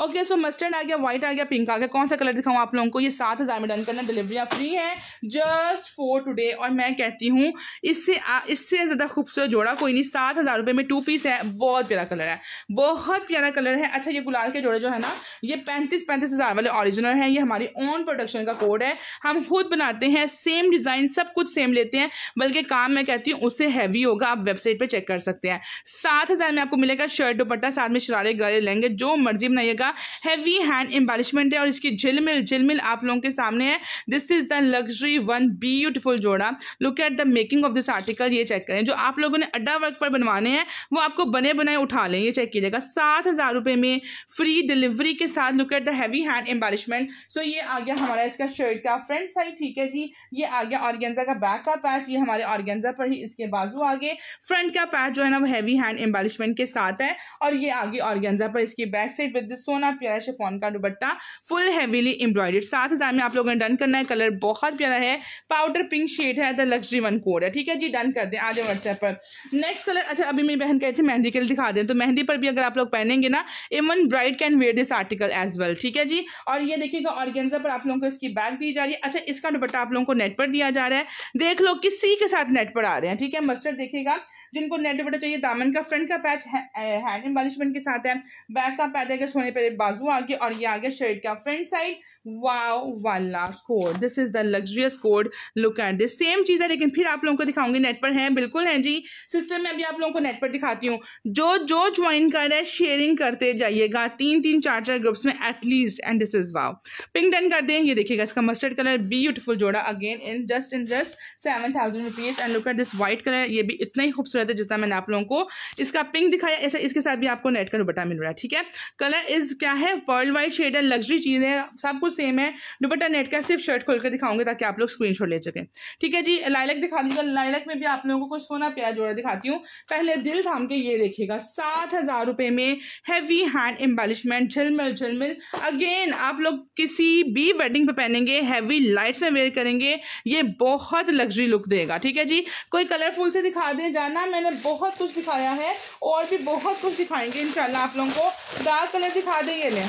ओके सो मस्टर्ड आ गया वाइट आ गया पिंक आ गया कौन सा कलर दिखाऊँ आप लोगों को ये सात हज़ार में डन करना डिलीवरियाँ फ्री है जस्ट फॉर टुडे और मैं कहती हूँ इससे इससे ज़्यादा खूबसूरत जोड़ा कोई नहीं सात हज़ार रुपये में टू पीस है बहुत प्यारा कलर है बहुत प्यारा कलर है अच्छा ये गुलाल के जोड़े जो है ना ये पैंतीस पैंतीस हज़ार वाले ऑरिजिनल है ये हमारी ओन प्रोडक्शन का कोड है हम खुद बनाते आते हैं सेम डिज़ाइन सब कुछ सेम लेते हैं बल्कि काम मैं कहती हूँ उससे हैवी होगा आप वेबसाइट पर चेक कर सकते हैं सात हज़ार में आपको मिलेगा शर्ट दुपट्टा साथ में शरारे गले लेंगे जो मर्जी बनाइएगा हैवी हैंड एम्बालिशमेंट है और इसकी झिलमिल झिलमिल आप लोगों के सामने है this is the luxury one beautiful जोड़ा look at the making of this article ये चेक करें जो आप लोगों ने अड्डा वर्क पर बनवाने हैं वो आपको बने बनाए उठा लें ये चेक कीजिएगा सात हज़ार रुपये में फ्री डिलीवरी के साथ look at the heavy hand embellishment so ये आ गया हमारा इसका शर्ट का फ्रंट साइड ठीक है है जी ये आ गया ऑर्गेंजा का बैक का पैच ये हमारे ऑर्गेंजा पर ही इसके बाजू आ गए फ्रंट का पैच जो है ना वो हैवी हैंड एम्बलिशमेंट के साथ है और ये आगे ऑर्गेंजा पर इसकी बैक साइड विद सोना प्यारा शेफोन का दुबट्टा फुल हैवीली एम्ब्रॉयडेड साथ हज़ार में आप लोगों ने डन करना है कलर बहुत प्यारा है पाउडर पिंक शेड है द लग्जरी वन कोड है ठीक है जी डन कर दें आज व्हाट्सएप पर नेक्स्ट कलर अच्छा अभी मेरी बहन कहे थे मेहंदी के लिए दिखा दें तो मेहंदी पर भी अगर आप लोग पहनेंगे ना even bride can wear this article as well ठीक है जी और ये देखिएगा ऑर्गेंजा पर आप लोगों को इसकी बैक दी जा रही है अच्छा इसका दुबट्टा आप लोगों को नेट पर दिया जा रहा है देख लो किसी सी के साथ नेट पर आ रहे हैं ठीक है मस्टर देखेगा जिनको नेट दुपट्टा चाहिए दामन का फ्रंट का पैच हैंड एम्बॉलिशमेंट के साथ है बैक का पैच है सोने पर बाजू आगे और ये आगे शर्ट का फ्रंट साइड वाओ वाला code this is the luxurious code look at this same चीज़ है लेकिन फिर आप लोगों को दिखाऊंगी नेट पर है बिल्कुल है जी सिस्टम में अभी आप लोगों को नेट पर दिखाती हूँ जो जो ज्वाइन कर रहे है शेयरिंग करते जाइएगा तीन तीन चार चार ग्रुप्स में at least and this is wow pink done कर दें ये देखिएगा इसका मस्टर्ड कलर ब्यूटिफुल जोड़ा again in just in just seven thousand rupees and look at this white colour ये भी इतना ही खूबसूरत है जितना मैंने आप लोगों को इसका पिंक दिखाया ऐसा इसके साथ भी आपको नेट का दुपट्टा मिल रहा है ठीक है कलर इज क्या है वर्ल्ड वाइड शेड है लग्जरी चीज़ है सब कुछ सेम है दुपट्टा नेट का सिर्फ शर्ट खोल कर दिखाऊंगे ताकि आप लोग स्क्रीन ले सकें ठीक है जी लाइलक दिखा दीजिए लाइलक में भी आप लोगों को कुछ सोना प्याज जोड़ा दिखाती हूँ पहले दिल थाम के ये देखिएगा सात हज़ार रुपये में हैवी हैंड एम्बालिशमेंट झिलमिल झलमल अगेन आप लोग किसी भी वेडिंग पे पहनेंगे हैवी लाइट्स में वेयर करेंगे ये बहुत लग्जरी लुक देगा ठीक है जी कोई कलरफुल से दिखा दें जाना मैंने बहुत कुछ दिखाया है और भी बहुत कुछ दिखाएंगे इनशाला आप लोगों को डार्क कलर दिखा देंगे मैं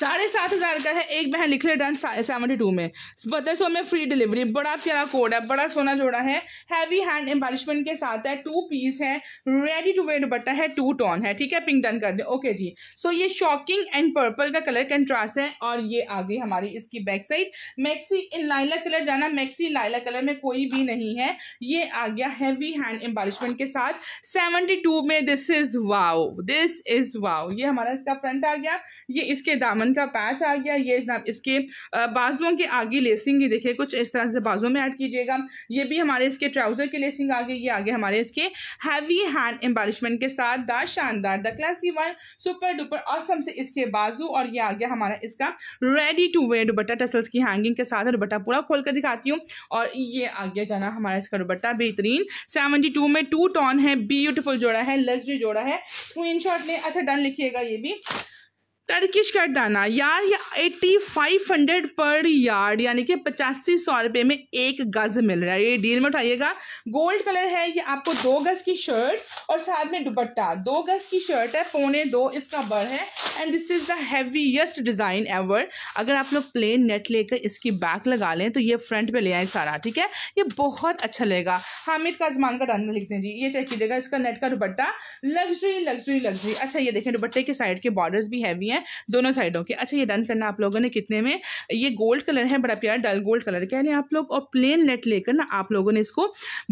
साढ़े सात हज़ार का है एक बहन लिख डन सेवेंटी टू में बत्तर सौ में फ्री डिलीवरी बड़ा प्यारा कोड है बड़ा सोना जोड़ा है हैवी हैंड एम्बालिशमेंट के साथ है टू पीस है रेडी टू वेयर दुपट्टा है टू टॉन है ठीक है पिंक डन कर दे ओके जी सो ये शॉकिंग एंड पर्पल का कलर कंट्रास्ट है और ये आ गई हमारी इसकी back side maxi in lilac colour जाना मैक्सी लाइला कलर में कोई भी नहीं है ये आ गया हैवी हैंड एम्बालिशमेंट के साथ सेवनटी टू में this is wow this is wow ये हमारा इसका फ्रंट आ गया ये इसके दामन बटन का पैच आ गया ये जनाब इसके बाजुओं के आगे लेसिंग ही देखिए कुछ इस तरह से बाजुओं में ऐड कीजिएगा ये भी हमारे इसके ट्राउज़र की लेसिंग आ गई ये आगे हमारे इसके हैवी हैंड एम्बारिशमेंट के साथ द शानदार the classy one super duper awesome से इसके बाजू और ये आ गया हमारा इसका ready to wear dupatta tassels की हैंगिंग के साथ दुबट्टा पूरा खोल कर दिखाती हूँ और ये आ गया जाना हमारा इसका दुबट्टा बेहतरीन सेवनटी टू में टू टॉन है ब्यूटिफुल जोड़ा है लग्जरी जोड़ा है स्क्रीन शॉट लें अच्छा डन लिखिएगा ये भी टर्किश का दाना यार या एट्टी फाइव हंड्रेड पर यार्ड यानी कि पचासी सौ रुपये में एक गज मिल रहा है ये डील में उठाइएगा गोल्ड कलर है ये आपको दो गज की शर्ट और साथ में दुपट्टा दो गज की शर्ट है पौने दो इसका बर है and this is the heaviest design ever अगर आप लोग प्लेन नेट लेकर इसकी बैक लगा लें तो ये फ्रंट पे ले आए सारा ठीक है ये बहुत अच्छा लगेगा हामिद का आजमान का डांडा लिखते हैं जी ये चेक कीजिएगा इसका नेट का दुपट्टा लग्जरी लग्जरी लग्जरी अच्छा ये देखें दुपट्टे के साइड के बॉर्डर भी हैवी हैं है दोनों साइडों के अच्छा ये डन करना आप लोगों ने कितने में ये गोल्ड कलर है बड़ा प्यार डल गोल्ड कलर का यानी आप लोग और प्लेन नेट लेकर ना आप लोगों ने इसको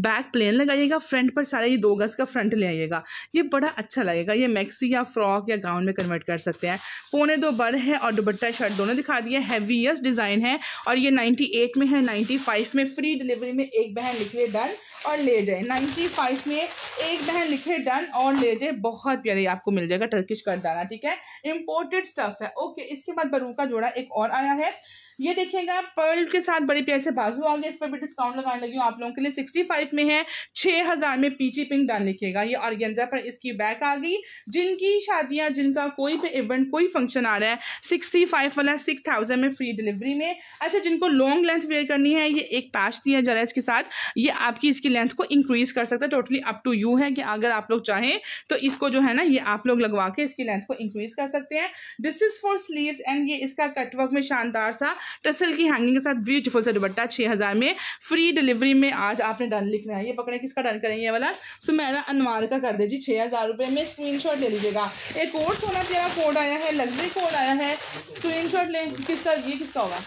बैक प्लेन लगाइएगा फ्रंट पर सारा ये दो गज का फ्रंट ले आइएगा ये बड़ा अच्छा लगेगा ये मैक्सी या फ्रॉक या गाउन में कन्वर्ट कर सकते हैं पौने दो बर है और दुबट्टा शर्ट दोनों दिखा दिए हैवीएस्ट डिज़ाइन है और ये 98 में है नाइन्टी में फ्री डिलीवरी में एक बहन लिखिए डन और ले जाए नाइन्टी में एक बहन लिखे डन और ले जाए बहुत प्यारे आपको मिल जाएगा टर्किश करदाना ठीक है इम्पोर्ट इम्पोर्टेड स्टफ है ओके इसके बाद बरू का जोड़ा एक और आया है ये देखिएगा पर्ल के साथ बड़े प्यार से बाजू आ गए इस पर भी डिस्काउंट लगाने लगी हूँ आप लोगों के लिए सिक्सटी फाइव में है छः हज़ार में पीची पिंक डाल लिखिएगा ये ऑर्गेन्जा पर इसकी बैक आ गई जिनकी शादियाँ जिनका कोई भी इवेंट कोई फंक्शन आ रहा है सिक्सटी फाइव वाला सिक्स थाउजेंड में फ्री डिलीवरी में अच्छा जिनको लॉन्ग लेंथ वेयर करनी है ये एक पैच दिया जा रहा है इसके साथ ये आपकी इसकी लेंथ को इंक्रीज कर सकता है टोटली अप टू यू है कि अगर आप लोग चाहें तो इसको जो है ना ये आप लोग लगवा के इसकी लेंथ को इंक्रीज कर सकते हैं this is for sleeve and ये इसका कटवर्क में शानदार सा टसल की हैंगिंग के साथ ब्यूटीफुल सा दुबट्टा छः हज़ार में फ्री डिलीवरी में आज आपने डन लिखना है ये पकड़े किसका डन करेंगे ये वाला सुमेरा अनवार का कर दीजिए छः हज़ार रुपये में स्क्रीन शॉट ले लीजिएगा एक और सोना तेरा कोड आया है लग्जरी कोड आया है स्क्रीन शॉट लें किसका ये किसका होगा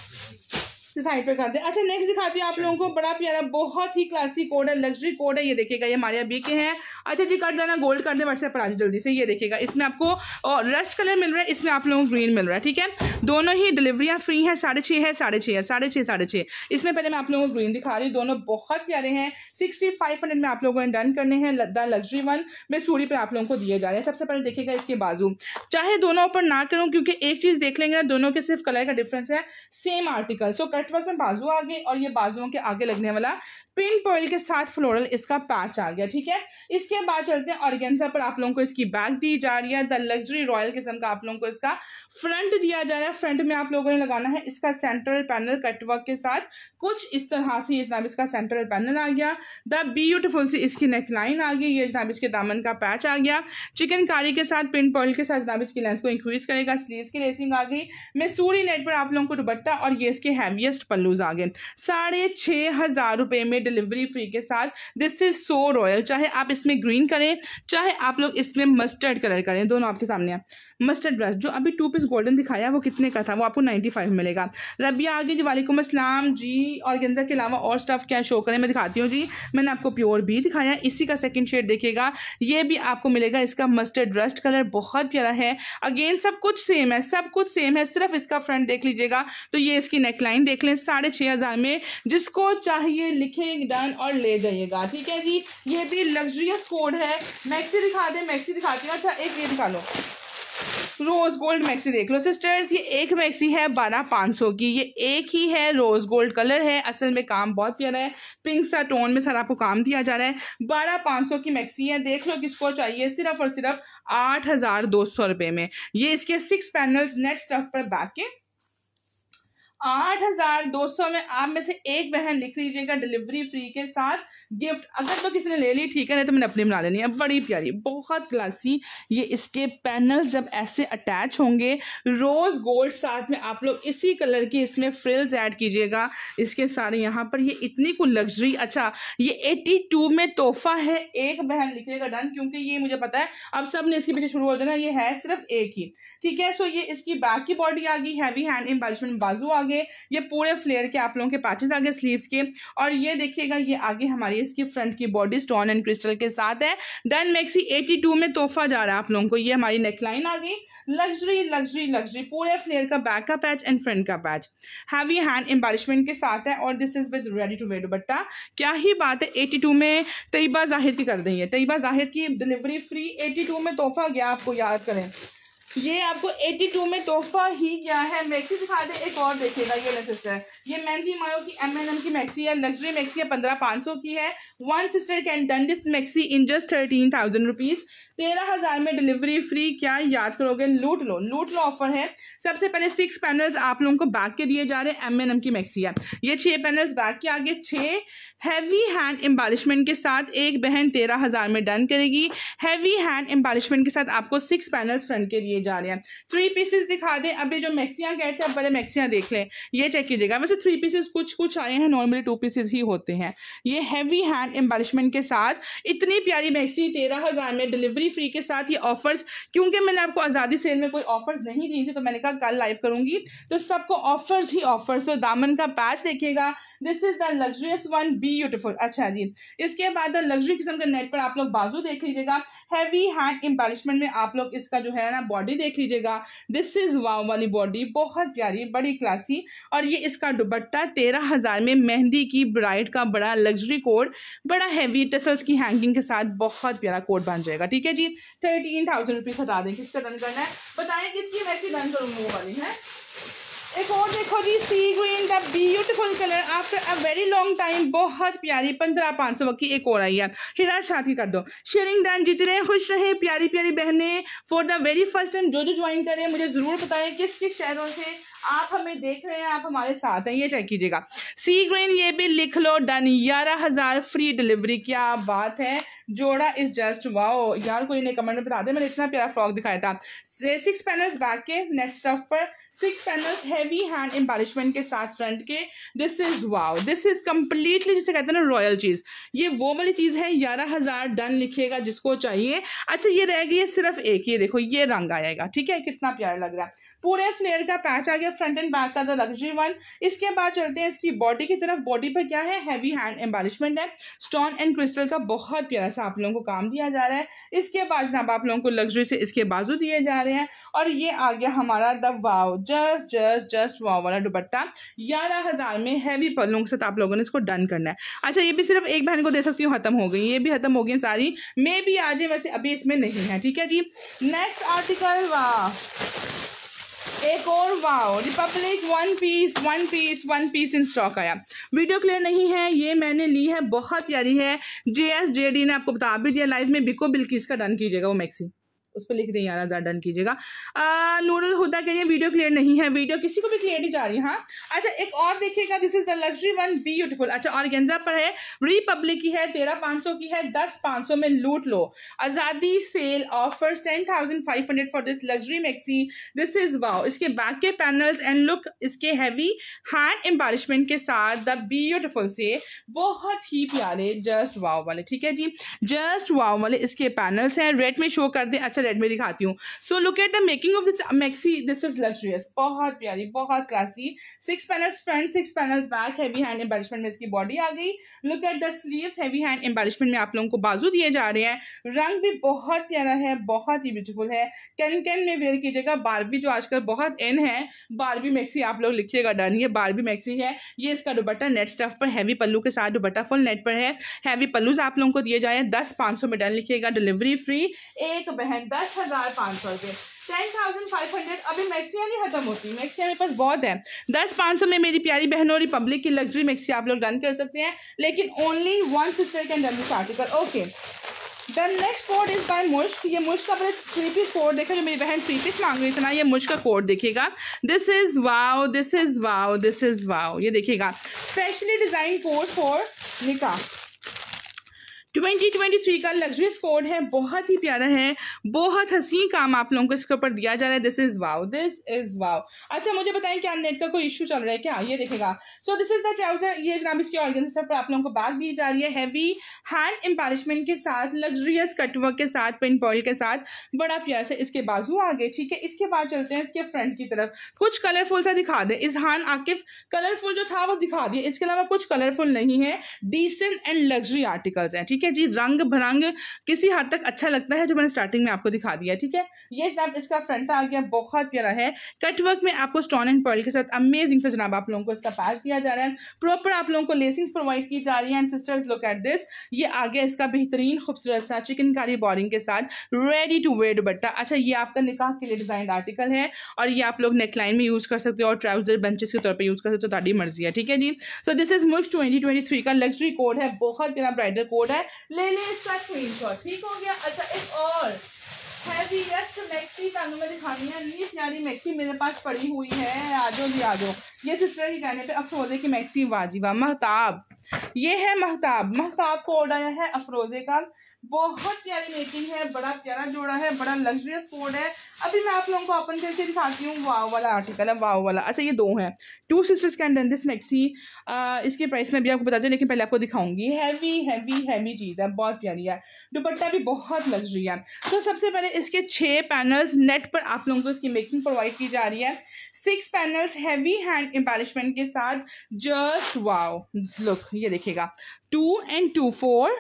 साइड पे करते अच्छा नेक्स्ट दिखाती हूँ आप लोगों को बड़ा प्यारा बहुत ही क्लासिक कोड है लग्जरी कोड है ये देखिएगा ये हमारे अभी के हैं अच्छा जी कर देना गोल्ड कर दे व्हाट्सएप पर आज जल्दी से ये देखिएगा इसमें आपको रेस्ट कलर मिल रहा है इसमें आप लोगों को ग्रीन मिल रहा है ठीक है दोनों ही डिलीवरियाँ फ्री हैं साढ़े छः है साढ़े छः है साढ़े छः साढ़े छः इसमें पहले मैं आप लोगों को ग्रीन दिखा रही हूँ दोनों बहुत प्यारे हैं सिक्सटी फाइव हंड्रेड में आप लोगों ने डन करने हैं द लग्जरी वन सूरी पर आप लोगों को दिए जा रहे हैं सबसे पहले देखिएगा इसके बाजू चाहे दोनों ऊपर ना करूँ क्योंकि एक चीज़ देख लेंगे दोनों के सिर्फ कलर का डिफरेंस है सेम आर्टिकल सो कर नेटवर्क में बाजू आ गए और ये बाजुओं के आगे लगने वाला पिंक पर्ल के साथ फ्लोरल इसका पैच आ गया ठीक है इसके बाद चलते हैं ऑर्गेंजा पर आप लोगों को इसकी बैक दी जा रही है द लग्जरी रॉयल किस्म का आप लोगों को इसका फ्रंट दिया जा रहा है फ्रंट में आप लोगों ने लगाना है इसका सेंट्रल पैनल कटवर्क के साथ कुछ इस तरह से ये जनाब इसका सेंट्रल पैनल आ गया द ब्यूटिफुल से इसकी नेकलाइन आ गई ये जनाब इसके दामन का पैच आ गया चिकन कारी के साथ पिन पर्ल के साथ जनाब इसकी लेंथ को इंक्रीज करेगा स्लीव की लेसिंग आ गई मैसूरी नेट पर आप लोगों को दुबट्टा और ये इसके हैवीएस्ट पल्लूज आ गए साढ़े छः हज़ार रुपये में डिलीवरी फ्री के साथ दिस इज सो रॉयल चाहे आप इसमें ग्रीन करें चाहे आप लोग इसमें मस्टर्ड कलर करें दोनों आपके सामने हैं मस्टर्ड ब्रश जो अभी टू पीस गोल्डन दिखाया वो कितने का था वो आपको नाइन्टी फाइव मिलेगा रबिया आगे जी वालेकुम असलम जी और गेंदा के अलावा और स्टफ क्या शो करें मैं दिखाती हूँ जी मैंने आपको प्योर भी दिखाया इसी का सेकेंड शेड देखिएगा ये भी आपको मिलेगा इसका मस्टर्ड ब्रस्ट कलर बहुत प्यारा है अगेन सब कुछ सेम है सब कुछ सेम है सिर्फ इसका फ्रंट देख लीजिएगा तो ये इसकी नेकलाइन देख लें साढ़े छः हज़ार में जिसको चाहिए लिखें डन और ले जाइएगा ठीक है जी ये भी लग्जरियस कोड है मैक्सी दिखा दें मैक्सी दिखाती हूँ अच्छा एक ये दिखा लो रोज गोल्ड मैक्सी देख लो सिस्टर्स ये एक मैक्सी है बारह पाँच सौ की ये एक ही है रोज गोल्ड कलर है असल में काम बहुत प्यारा है पिंक सा टोन में सर आपको काम दिया जा रहा है बारह पाँच सौ की मैक्सी है देख लो किसको चाहिए सिर्फ और सिर्फ आठ हज़ार दो सौ रुपये में ये इसके सिक्स पैनल्स नेक्स्ट स्टफ पर बैक के आठ हजार दो सौ में आप में से एक बहन लिख लीजिएगा डिलीवरी फ्री के साथ गिफ्ट अगर तो किसी ने ले ली ठीक है नहीं तो मैंने अपनी बना लेनी है बड़ी प्यारी बहुत क्लासी ये इसके पैनल्स जब ऐसे अटैच होंगे रोज़ गोल्ड साथ में आप लोग इसी कलर की इसमें फ्रिल्स ऐड कीजिएगा इसके सारे यहाँ पर ये इतनी को लग्जरी अच्छा ये टू में तोहफा है एक बहन लिखेगा डन क्योंकि ये मुझे पता है अब सब ने इसके पीछे शुरू हो जाना ये है सिर्फ एक ही ठीक है सो ये इसकी बैक की बॉडी आ गई हैवी हैंड एम्बालिशमेंट बाजू आ गए ये पूरे फ्लेयर के आप लोगों के पैचेस आ गए स्लीव्स के और ये देखिएगा ये आगे हमारी इसकी फ्रंट की बॉडी स्टोन एंड क्रिस्टल के साथ है डन मैक्सी 82 में तोहफा जा रहा है आप लोगों को ये हमारी नेकलाइन आ गई लग्जरी लग्जरी लग्जरी पूरे फ्लेयर का बैक का पैच एंड फ्रंट का पैच हैवी हैंड एम्बारिशमेंट के साथ है और this is with ready to wear dupatta क्या ही बात है एटी टू में तयबा जाहिर की कर दी है तयबा जाहिर की डिलीवरी फ्री एटी टू में तोहफा गया आपको याद करें ये आपको 82 में तोहफा ही क्या है मैक्सी दिखा दे एक और देखिएगा ये ना सिस्टर ये मेहंदी मायो की एम एन एम की मैक्सी है लग्जरी मैक्सी है पंद्रह पाँच सौ की है one sister can done this maxi in just thirteen thousand rupees तेरह हज़ार में डिलीवरी फ्री क्या याद करोगे लूट लो लूट लो ऑफर है सबसे पहले सिक्स पैनल्स आप लोगों को बैक के दिए जा रहे हैं एम एन एम की मैक्सिया ये छः पैनल्स बैक के आगे छः हैवी हैंड एम्बालिशमेंट के साथ एक बहन तेरह हज़ार में डन करेगी हैवी हैंड एम्बालिशमेंट के साथ आपको सिक्स पैनल्स फ्रंट के दिए जा रहे हैं थ्री पीसेस दिखा दें अभी जो मैक्सियाँ गए थे आप पहले मैक्सियाँ देख लें ये चेक कीजिएगा वैसे थ्री पीसेस कुछ कुछ आए हैं नॉर्मली टू पीसेस ही होते हैं ये हैवी हैंड एम्बालिशमेंट के साथ इतनी प्यारी मैक्सी तेरह हज़ार में डिलीवरी फ्री के साथ ये ऑफर्स क्योंकि मैंने आपको आज़ादी सेल में कोई ऑफर्स नहीं दी थी तो मैंने कहा कल लाइव करूँगी तो सबको ऑफर्स ही ऑफर्स तो दामन का पैच देखिएगा this is the luxurious one beautiful अच्छा जी इसके बाद द लग्जरी किस्म का नेट पर आप लोग बाजू देख लीजिएगा हैवी हैंड एम्बालिशमेंट में आप लोग इसका जो है ना बॉडी देख लीजिएगा दिस इज वाव वाली बॉडी बहुत प्यारी बड़ी क्लासी और ये इसका दुबट्टा तेरह हज़ार में मेहंदी की ब्राइड का बड़ा लग्जरी कोड बड़ा हैवी टसल्स की हैंगिंग के साथ बहुत प्यारा कोड बन जाएगा ठीक है जी थर्टीन थाउजेंड रुपीज़ हटा दें किसका डन करना है बताएं किसकी वैसी डन करूँगी वो वाली है एक और देखो जी सी ग्रीन का beautiful colour after a very long time बहुत प्यारी पंद्रह पाँच सौ की एक और आई है हिरा शादी कर दो शेयरिंग डन जितने रहे खुश रहे प्यारी प्यारी बहनें for the very first time जो जो ज्वाइन करें मुझे ज़रूर बताएं किस किस शहरों से आप हमें देख रहे हैं आप हमारे साथ हैं ये चेक कीजिएगा सी ग्रीन ये भी लिख लो डन ग्यारह हज़ार फ्री डिलीवरी क्या बात है जोड़ा इज जस्ट वाओ यार कोई ने कमेंट में बता दे मैंने इतना प्यारा फ्रॉक दिखाया था सिक्स पैनल्स बैक के नेक्स्ट स्टफ पर six panels heavy hand embellishment के साथ फ्रंट के this is wow this is completely जिसे कहते हैं ना रॉयल चीज़ ये वो वाली चीज़ है ग्यारह हज़ार डन लिखिएगा जिसको चाहिए अच्छा ये रहेगी ये सिर्फ एक ये देखो ये रंग आएगा ठीक है कितना प्यारा लग रहा है पूरे फ्लेयर का पैच आ गया फ्रंट एंड बैक का द लग्जरी वन इसके बाद चलते हैं इसकी बॉडी की तरफ बॉडी पर क्या है हैवी हैंड एम्बालिशमेंट है स्टोन एंड क्रिस्टल का बहुत प्यारा सा आप लोगों को काम दिया जा रहा है इसके बाद जनाब आप लोगों को लग्जरी से इसके बाजू दिए जा रहे हैं और ये आ गया हमारा the wow just just just wow वाला दुपट्टा ग्यारह हज़ार में हैवी पलों के साथ आप लोगों ने इसको डन करना है अच्छा ये भी सिर्फ एक बहन को दे सकती हूँ खत्म हो गई ये भी खत्म हो गई सारी मे भी आज वैसे अभी इसमें नहीं है ठीक है जी नेक्स्ट आर्टिकल वाह एक और wow Republic one piece one piece one piece in stock आया वीडियो क्लियर नहीं है ये मैंने ली है बहुत प्यारी है जे एस जे डी ने आपको बता भी दिया लाइव में बिको बिल्कुल इसका डन कीजिएगा वो मैक्सी उस पर लिख दें यार ज़्यादा डन कीजिएगा नूडल हुदा के वीडियो क्लियर नहीं है वीडियो किसी को भी क्लियर नहीं जा रही हाँ अच्छा एक और देखिएगा this is the luxury one beautiful अच्छा और गेंजा पर है रिपब्लिक की है तेरह पाँच सौ की है दस पाँच सौ में लूट लो आज़ादी sale offers ten thousand five hundred for this luxury maxi this is wow इसके बैक के पैनल्स एंड लुक इसके हैवी हैंड एम्बारिशमेंट के साथ द ब्यूटिफुल से बहुत ही प्यारे जस्ट वाओ वाले ठीक है जी जस्ट वाओ वाले इसके पैनल्स हैं रेड में शो कर दें अच्छा अच्छा रेड में दिखाती हूँ so look at the making of this maxi this is luxurious बहुत प्यारी बहुत classy six panels front six panels back heavy hand embellishment में इसकी बॉडी आ गई look at the sleeves heavy hand embellishment में आप लोगों को बाजू दिए जा रहे हैं रंग भी बहुत प्यारा है बहुत ही ब्यूटीफुल है कैन कैन में वेयर कीजिएगा बारबी जो आजकल बहुत इन है बारबी मैक्सी आप लोग लिखिएगा डन ये बारबी मैक्सी है ये इसका दुबट्टा नेट स्टफ पर हैवी पल्लू के साथ दुबट्टा फुल नेट पर है हैवी पल्लूज आप लोगों को दिए जाए दस पाँच सौ में डन लिखिएगा डिलीवरी फ्री एक बहन दस हज़ार पाँच सौ रुपये टेन थाउजेंड फाइव हंड्रेड अभी मैक्सिया नहीं खत्म होती मैक्सिया मेरे पास बहुत है दस पाँच सौ में मेरी प्यारी बहनों रिपब्लिक की लग्जरी मैक्सिया आप लोग डन कर सकते हैं लेकिन only one sister can done this article okay then next code is by Mushq ये मुश्क का पहले थ्री पीस कोड देखा जो मेरी बहन थ्री पीस मांग रही थी ना ये मुश्क का कोड देखिएगा this is wow this is wow this is wow ये देखिएगा स्पेशली डिज़ाइन कोड फॉर निका 2023 का लग्जरियस कोड है बहुत ही प्यारा है बहुत हसीन काम आप लोगों को इसके ऊपर दिया जा रहा है this is wow this is wow अच्छा मुझे बताएं क्या नेट का कोई इशू चल रहा है क्या ये देखेगा so this is the trouser ये जनाब इसके ऑर्गन पर आप लोगों को बात दी जा रही हैवी हैंड एम्पारिशमेंट के साथ लग्जरियस कटवर्क के साथ पिन पॉइल के साथ बड़ा प्यार से इसके बाजू आ गए ठीक है इसके बाद चलते हैं इसके फ्रंट की तरफ कुछ कलरफुल सा दिखा दें हान आकिफ कलरफुल जो था वो दिखा दिए इसके अलावा कुछ कलरफुल नहीं है डिसेंट एंड लग्जरी आर्टिकल्स हैं ठीक ठीक है जी रंग भरंग किसी हद तक अच्छा लगता है जो मैंने स्टार्टिंग में आपको दिखा दिया ठीक है ये जनाब इसका फ्रंट आ गया बहुत प्यारा है कटवर्क में आपको स्टोन एंड पर्ल के साथ अमेजिंग से जनाब आप लोगों को इसका पैच दिया जा रहा है प्रॉपर आप लोगों को लेसिंग प्रोवाइड की जा रही है and sisters look at this ये आ गया इसका बेहतरीन खूबसूरत सा चिकनकारी बॉरिंग के साथ रेडी टू वेयर दुपट्टा अच्छा ये आपका निकाह के लिए डिजाइन आर्टिकल है और ये आप लोग नेकलाइन में यूज़ कर सकते हो और ट्राउजर बेंचेस के तौर पर यूज़ कर सकते हो ताड़ी मर्जी है ठीक है जी so this is Mushq twenty twenty three का लग्जरी कोड है बहुत बिना ब्राइडल कोड है ले ले इसका स्क्रीन ठीक हो गया अच्छा एक और हैवीएस्ट मैक्सी मैं दिखानी है इतनी प्यारी मैक्सी मेरे पास पड़ी हुई है आजो जी आ ये सिस्टर के कहने पे अफरोज़े की मैक्सी वाजिबा महताब ये है महताब महताब को ऑर्डर है अफरोज़े का बहुत प्यारी मेकिंग है बड़ा प्यारा जोड़ा है बड़ा लग्जरियस कोड है अभी मैं आप लोगों को ओपन करके दिखाती हूँ वाव वाला आर्टिकल है वाव वाला अच्छा ये दो हैं two sisters can done this maxi इसके प्राइस में भी आपको बता दें लेकिन पहले आपको दिखाऊंगी हैवी हैवी हैवी चीज़ है बहुत प्यारी है दुपट्टा भी बहुत लग्जरी है तो सबसे पहले इसके छः पैनल्स नेट पर आप लोगों को इसकी मेकिंग प्रोवाइड की जा रही है six panels heavy hand embellishment के साथ जस्ट वाव लुक ये देखेगा two and two four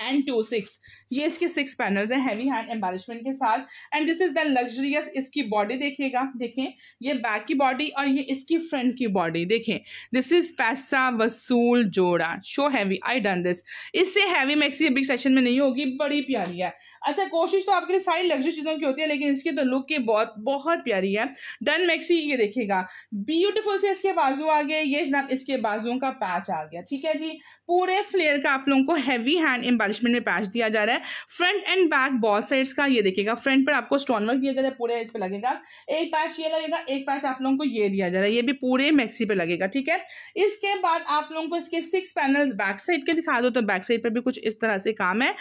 and two six ये इसके सिक्स पैनल्स हैं हैवी हैंड एम्बेलिशमेंट के साथ and this is the luxurious इसकी बॉडी देखिएगा देखें ये बैक की बॉडी और ये इसकी फ्रंट की बॉडी देखें दिस इज पैसा वसूल जोड़ा so heavy I done this इससे हैवी मैक्सी बिग सेशन में नहीं होगी बड़ी प्यारी है अच्छा कोशिश तो आपके लिए सारी लग्जरी चीज़ों की होती है लेकिन इसकी तो लुक की बहुत बहुत प्यारी है डन मैक्सी ये देखिएगा ब्यूटीफुल से इसके बाजू आ गए ये जनाब इसके बाजुओं का पैच आ गया ठीक है जी पूरे फ्लेयर का आप लोगों को हैवी हैंड एम्बालिशमेंट में पैच दिया जा रहा है front and back both sides का ये देखिएगा फ्रंट पर आपको स्टोन वर्क दिया जा रहा है पूरे इस पर लगेगा एक पैच ये लगेगा एक पैच आप लोगों को ये दिया जा रहा है ये भी पूरे मैक्सी पे लगेगा ठीक है इसके बाद आप लोगों को इसके सिक्स पैनल्स बैक साइड के दिखा दो तो बैक साइड पर भी कुछ इस तरह से काम है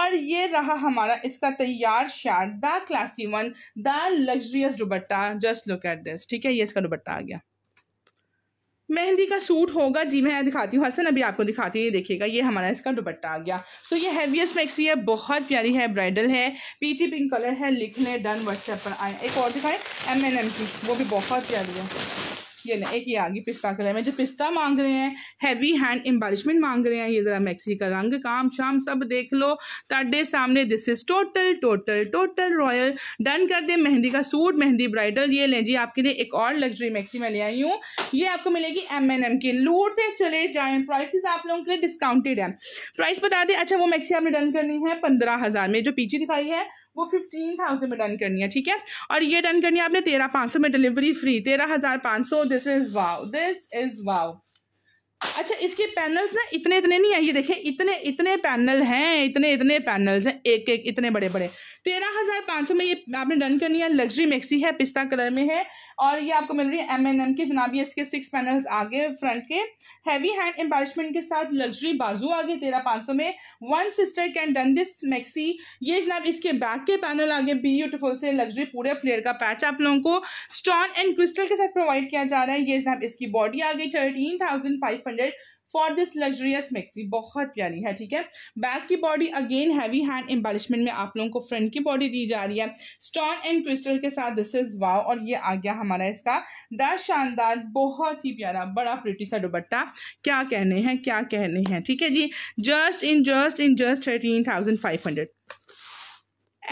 और ये रहा हमारा इसका तैयार short back classy one the luxurious dupatta just look at this ठीक है ये इसका दुबट्टा आ गया मेहंदी का सूट होगा जी मैं दिखाती हूँ हसन अभी आपको दिखाती हूँ ये देखिएगा ये हमारा इसका दुपट्टा आ गया सो so, ये हैवीएस्ट मैक्सी है बहुत प्यारी है ब्राइडल है पीची पिंक कलर है लिखने डन व्हाट्सएप पर आए एक और दिखाएं एम एन एम की वो भी बहुत प्यारी है ये ना एक ये आ गई पिस्ता कलर में जो पिस्ता मांग रहे हैं हैवी हैंड एम्बालिशमेंट मांग रहे हैं ये ज़रा मैक्सी का रंग काम शाम सब देख लो ताडे सामने this is total total total royal done कर दे मेहंदी का सूट मेहंदी ब्राइडल ये लें जी आपके लिए एक और लग्जरी मैक्सी मैं ले आई हूँ ये आपको मिलेगी एम एन एम लूट लूटते चले जाए प्राइसेस आप लोगों के लिए डिस्काउंटेड है प्राइस बता दें अच्छा वो मैक्सी आपने डन करनी है पंद्रह हज़ार में जो पीछे दिखाई है वो फिफ्टीन थाउजेंड में डन करनी है ठीक है और ये डन करनी है आपने तेरह पाँच सौ में डिलीवरी फ्री तेरह हज़ार पाँच सौ this is wow this is wow अच्छा इसके पैनल्स ना इतने इतने नहीं है ये देखिए इतने इतने पैनल हैं इतने इतने पैनल्स हैं एक एक इतने बड़े बड़े तेरह हज़ार पाँच सौ में ये आपने डन करनी है लग्जरी मैक्सी है पिस्ता कलर में है और ये आपको मिल रही है एम एन एम की जनाब ये इसके सिक्स पैनल्स आगे फ्रंट के हैवी हैंड एम्बारिशमेंट के साथ लग्जरी बाजू आगे तेरह पाँच सौ में one sister can done this maxi ये जनाब इसके बैक के पैनल आगे ब्यूटीफुल से लग्जरी पूरे फ्लेयर का पैच आप लोगों को स्टोन एंड क्रिस्टल के साथ प्रोवाइड किया जा रहा है ये जनाब इसकी बॉडी आगे thirteen thousand five hundred for this luxurious maxi बहुत प्यारी है ठीक है बैक की body again heavy hand embellishment में आप लोगों को फ्रंट की बॉडी दी जा रही है स्टोन एंड क्रिस्टल के साथ दिस इज वाव और ये आ गया हमारा इसका द शानदार बहुत ही प्यारा बड़ा प्रिटी सा दुबट्टा क्या कहने हैं क्या कहने हैं ठीक है जी just in just in just thirteen thousand five hundred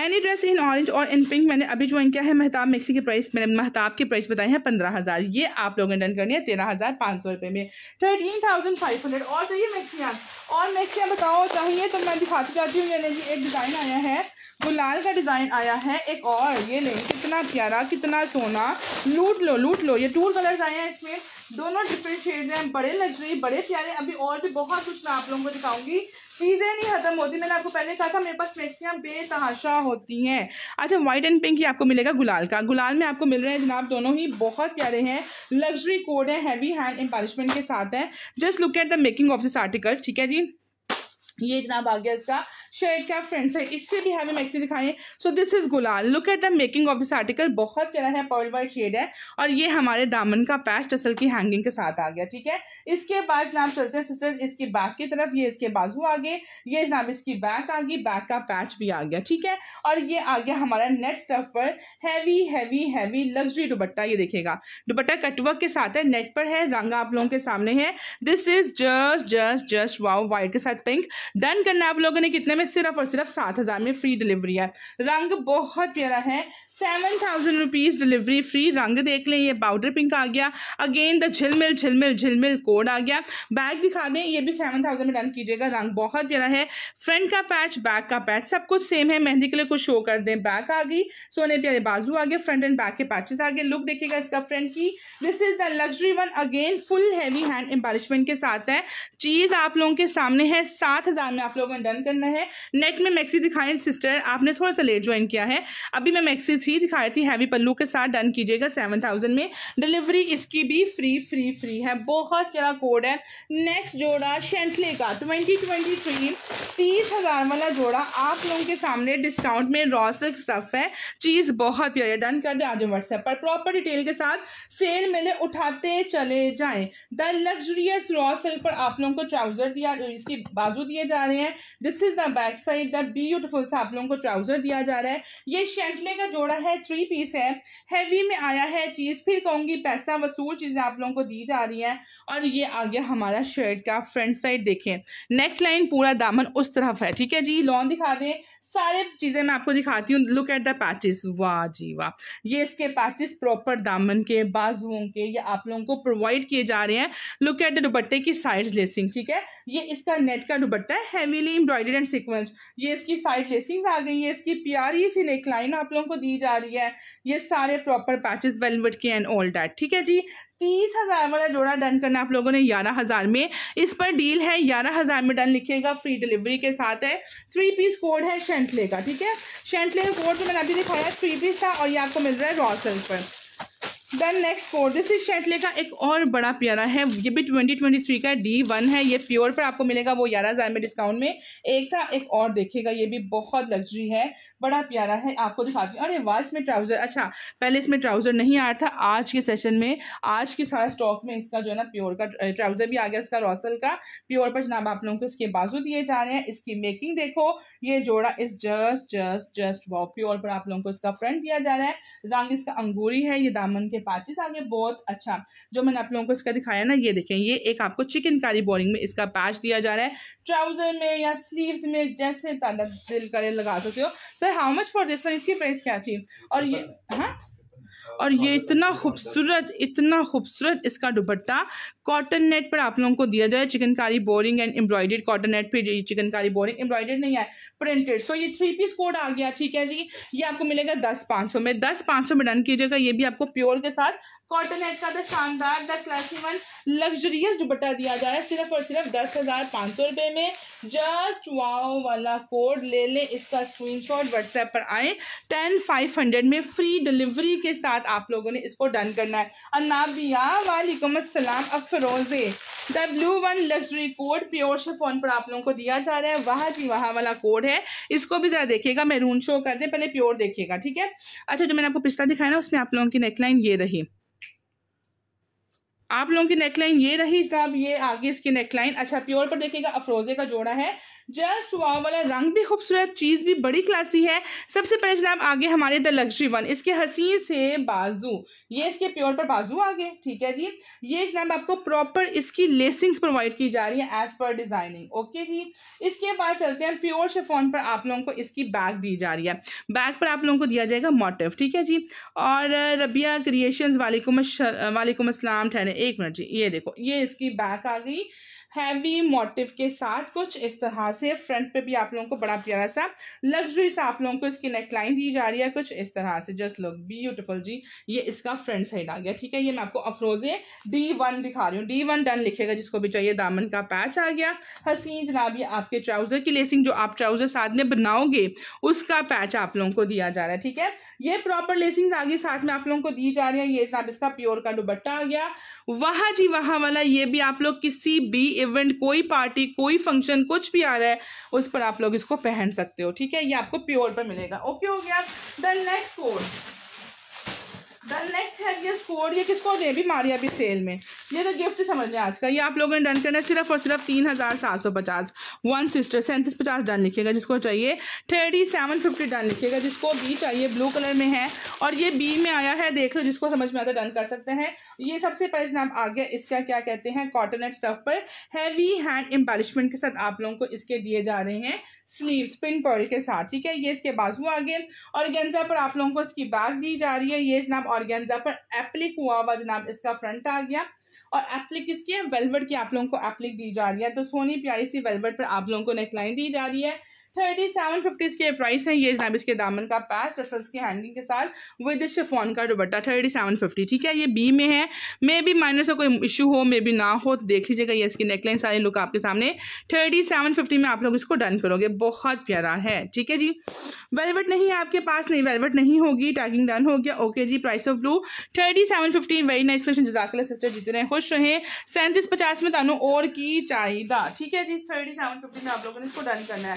any dress in orange और इन पिंक मैंने अभी ज्वाइन किया है महताब मिक्सी के प्राइस मैंने महताब के प्राइस बताए हैं पंद्रह हज़ार ये आप लोगों ने डन करनी है तेरह हज़ार पाँच सौ रुपये में थर्टीन थाउजेंड फाइव हंड्रेड और चाहिए मैक्सियाँ और मैक्सियाँ बताओ चाहिए तो मैं दिखाती चाहती हूँ मैंने जी एक डिज़ाइन आया है गुलाल का डिज़ाइन आया है एक और ये नहीं कितना प्यारा कितना सोना लूट लो लूट लो ये टूर कलर्स आए हैं इसमें दोनों डिफरेंट शेड्स हैं बड़े लग्जरी बड़े प्यारे अभी और भी बहुत कुछ मैं आप लोगों को दिखाऊंगी चीज़ें नहीं ख़त्म होती मैंने आपको पहले कहा था मेरे पास मैक्सिमम बेतहाशा होती हैं अच्छा व्हाइट एंड पिंक ही आपको मिलेगा गुलाल का गुलाल में आपको मिल रहे हैं जनाब दोनों ही बहुत प्यारे हैं लग्जरी कोड है हैवी हैंड एम्पालिशमेंट के साथ है just look at the making of this article ठीक है जी ये जनाब आ गया इसका शर्ट का फ्रंट साइड इससे भी हमें मैक्सी दिखाएं so this is Gulaal look at the making of this article बहुत प्यारा है पर्ल वाइट शेड है और ये हमारे दामन का पैच टसल की हैंगिंग के साथ आ गया ठीक है इसके बाद जनाब चलते हैं सिस्टर्स इसके बैक की तरफ ये इसके बाजू आ गए ये जनाब इसकी बैक आ गई बैक का पैच भी आ गया ठीक है और ये आ गया हमारा नेट स्टफ पर heavy heavy heavy luxury dupatta ये देखेगा दुपट्टा कटवर्क के साथ है नेट पर है रंग आप लोगों के सामने है this is just just just wow white के साथ पिंक डन करना आप लोगों ने कितने में सिर्फ और सिर्फ सात हज़ार में फ्री डिलीवरी है रंग बहुत प्यारा है seven thousand rupees delivery free रंग देख लें ये पाउडर पिंक आ गया अगेन द झिलमिल झिलमिल झिलमिल कोड आ गया बैग दिखा दें ये भी सेवन थाउजेंड में डन कीजिएगा रंग बहुत प्यारा है फ्रंट का पैच बैक का पैच सब कुछ सेम है मेहंदी के लिए कुछ शो कर दें बैक आ गई सोने प्यारे बाजू आ गए फ्रंट एंड बैक के पैचेस आ गए लुक देखिएगा इसका फ्रंट की this is the luxury one again full heavy hand embellishment के साथ है चीज़ आप लोगों के सामने है सात हज़ार में आप लोगों ने डन करना है नेट में मैक्सी दिखाएं सिस्टर आपने थोड़ा सा लेट ज्वाइन किया है अभी मैं मैक्सीज डिटेल्स ही दिखाई थी हैवी पल्लू के साथ डन कीजिएगा सेवन थाउजेंड में डिलीवरी इसकी भी फ्री फ्री फ्री है बहुत प्यारा कोड है नेक्स्ट जोड़ा शेंटले का ट्वेंटी ट्वेंटी थ्री तीस हज़ार वाला जोड़ा आप लोगों के सामने डिस्काउंट में रॉसिक स्टफ है चीज़ बहुत प्यारी डन कर दे आज व्हाट्सएप पर प्रॉपर डिटेल के साथ सेल मिले उठाते चले जाए द लग्जरियस रॉ पर आप लोगों को ट्राउज़र दिया इसकी बाजू दिए जा रहे हैं this is the back side the beautiful आप लोगों को ट्राउज़र दिया जा रहा है ये शेंटले का जोड़ा है थ्री पीस है हैवी में आया है चीज़ फिर कहूँगी पैसा वसूल चीज़ें आप लोगों को दी जा रही है और ये आ गया हमारा शर्ट का फ्रंट साइड देखें नेक लाइन पूरा दामन उस तरफ है ठीक है जी लॉन दिखा दें सारे चीज़ें मैं आपको दिखाती हूँ लुक एट द पैचेस वाह जी वाह ये इसके पैचेस प्रॉपर दामन के बाजुओं के ये आप लोगों को प्रोवाइड किए जा रहे हैं लुक एट द दुबट्टे की साइड लेसिंग ठीक है ये इसका नेट का दुबट्टा है हेवीली एम्ब्रॉयडेड एंड सिक्वेंस ये इसकी साइड लेसिंग आ गई है इसकी प्यारी सी नेकलाइन आप लोगों को दी जा रही है ये सारे प्रॉपर पैचेस वेलवेट के एंड ऑल डैट ठीक है जी तीस हज़ार वाला जोड़ा डन करना आप लोगों ने ग्यारह हज़ार में इस पर डील है ग्यारह हज़ार में डन लिखेगा फ्री डिलीवरी के साथ है थ्री पीस कोड है शेंटले का ठीक है शेंटले का कोड तो मैंने अभी दिखाया थ्री पीस था और ये आपको मिल रहा है रॉसल पर then next code this is शेंटले का एक और बड़ा प्यारा है ये भी ट्वेंटी ट्वेंटी थ्री का डी वन है ये प्योर पर आपको मिलेगा वो ग्यारह हज़ार में डिस्काउंट में एक था एक और देखेगा ये भी बहुत लग्जरी है बड़ा प्यारा है आपको दिखाती हूँ अरे वाह इसमें ट्राउज़र अच्छा पहले इसमें ट्राउज़र नहीं आया था आज के सेशन में आज के सारे स्टॉक में इसका जो है ना प्योर का ट्राउज़र भी आ गया इसका रॉसल का प्योर पर जनाब आप लोगों को इसके बाजू दिए जा रहे हैं इसकी मेकिंग देखो ये जोड़ा इस just just just wow pure पर आप लोगों को इसका फ्रंट दिया जा रहा है रंग इसका अंगूरी है ये दामन के पैचेस आगे बहुत अच्छा जो मैंने आप लोगों को इसका दिखाया ना ये देखें ये एक आपको चिकनकारी बोरिंग में इसका पैच दिया जा रहा है ट्राउज़र में या स्लीव्स में जैसे दिल करे लगा सकते हो sir how much for this one इसकी प्राइस क्या थी और ये हाँ और ये हाँ, इतना खूबसूरत इतना खूबसूरत इसका दुपट्टा कॉटन नेट पर आप लोगों को दिया जाए chikankari boring and embroidered cotton net पर चिकनकारी बोरिंग एम्ब्रॉयडेड नहीं है प्रिंटेड सो so, ये थ्री पीस कोड आ गया ठीक है जी ये आपको मिलेगा दस पाँच सौ में दस पाँच सौ में डन कीजिएगा ये भी आपको प्योर के साथ कॉटन एच का शानदार the classy one luxurious dupatta दिया जा रहा है सिर्फ और सिर्फ दस हज़ार पाँच सौ रुपये में जस्ट वाओ वाला कोड ले लें इसका स्क्रीनशॉट व्हाट्सएप पर आए टेन फाइव हंड्रेड में फ्री डिलीवरी के साथ आप लोगों ने इसको डन करना है अनाबिया वालेकुम असलम Afrozeh the blue one luxury code pure phone पर आप लोगों को दिया जा रहा है वाह जी वाह वाला कोड है इसको भी ज़रा देखिएगा मैरून शो कर दें पहले प्योर देखिएगा ठीक है अच्छा जो मैंने आपको पिस्ता दिखाया ना उसमें आप लोगों की नेकलाइन ये रही आप लोगों की नेकलाइन ये रही अब ये आगे इसकी नेकलाइन अच्छा प्योर पर देखिएगा अफरोजे का जोड़ा है जस्ट वाव वाला रंग भी खूबसूरत चीज़ भी बड़ी क्लासी है सबसे पहले जनाब आगे हमारे द लग्जरी वन इसके हसीन से बाजू ये इसके प्योर पर बाजू आ गए ठीक है जी ये जनाब आपको प्रॉपर इसकी लेसिंग्स प्रोवाइड की जा रही है एज पर डिज़ाइनिंग ओके जी इसके बाद चलते हैं प्योर शेफोन पर आप लोगों को इसकी बैग दी जा रही है बैग पर आप लोगों को दिया जाएगा मोटिव ठीक है जी और रबिया क्रिएशन वालेकुम वालेकुम असलम ठहरे एक मिनट जी ये देखो ये इसकी बैग आ गई हैवी मोटिव के साथ कुछ इस तरह से फ्रंट पे भी आप लोगों को बड़ा प्यारा सा लग्जरी सा आप लोगों को इसकी नेकलाइन दी जा रही है कुछ इस तरह से जस्ट लुक ब्यूटीफुल जी ये इसका फ्रंट साइड आ गया ठीक है ये मैं आपको अफरोजे डी वन दिखा रही हूँ डी वन डन लिखेगा जिसको भी चाहिए दामन का पैच आ गया हसीन जनाब ये आपके ट्राउजर की लेसिंग जो आप ट्राउजर साथ में बनाओगे उसका पैच आप लोगों को दिया जा रहा है ठीक है ये प्रॉपर लेसिंग्स आगे साथ में आप लोगों को दी जा रही है ये जनाब इसका प्योर का दुबट्टा आ गया वहाँ जी वहाँ वाला ये भी आप लोग किसी भी इवेंट कोई पार्टी कोई फंक्शन कुछ भी आ रहा है उस पर आप लोग इसको पहन सकते हो ठीक है ये आपको प्योर पर मिलेगा ओके हो गया the next code done next है ये स्कोर ये किसको दें भी मारिया भी सेल में ये तो गिफ्ट समझ लें आज का ये आप लोगों ने डन करना है सिर्फ और सिर्फ तीन हज़ार सात सौ पचास वन सिस्टर सैंतीस पचास डन लिखिएगा जिसको चाहिए थर्टी सेवन फिफ्टी डन लिखिएगा जिसको बी चाहिए ब्लू कलर में है और ये बी में आया है देख लो जिसको समझ में आता है डन कर सकते हैं ये सबसे पहले जनाब आ गया इसका क्या कहते हैं कॉटन एंड स्टफ पर हैवी हैंड एम्बालिशमेंट के साथ आप लोगों को इसके दिए जा रहे हैं स्लीव पिन पर्ल के साथ ठीक है ये इसके बाजू आ गए और गेंजा पर आप लोगों को इसकी बैग दी जा रही है ये जनाब ऑर्गेन्जा पर एप्लिक हुआ हुआ जनाब इसका फ्रंट आ गया और एप्लिक किसकी है वेलवेट की आप लोगों को एप्लिक दी जा रही है तो सोनी प्यारी सी वेलवेट पर आप लोगों को नेकलाइन दी जा रही है थर्टी सेवन फिफ्टी इसके प्राइस हैं ये जनाब इसके दामन का पैच टसल्स की हैंगिंग के साथ विद शेफोन का दुबट्टा थर्टी सेवन फिफ्टी ठीक है ये बी में है मे बी माइनर से कोई इशू हो मे बी ना हो तो देख लीजिएगा ये इसकी नेकलाइन सारी लुक आपके सामने थर्टी सेवन फिफ्टी में आप लोग इसको डन करोगे बहुत प्यारा है ठीक है जी वेलवेट नहीं है आपके पास नहीं वेलवेट नहीं होगी टैगिंग डन हो गया ओके जी price of blue thirty seven fifty very nice question जजाकला सिस्टर जितने खुश रहे सैंतीस पचास में तानू और की चाहिए ठीक है जी थर्टी सेवन फिफ्टी में आप लोगों ने इसको डन करना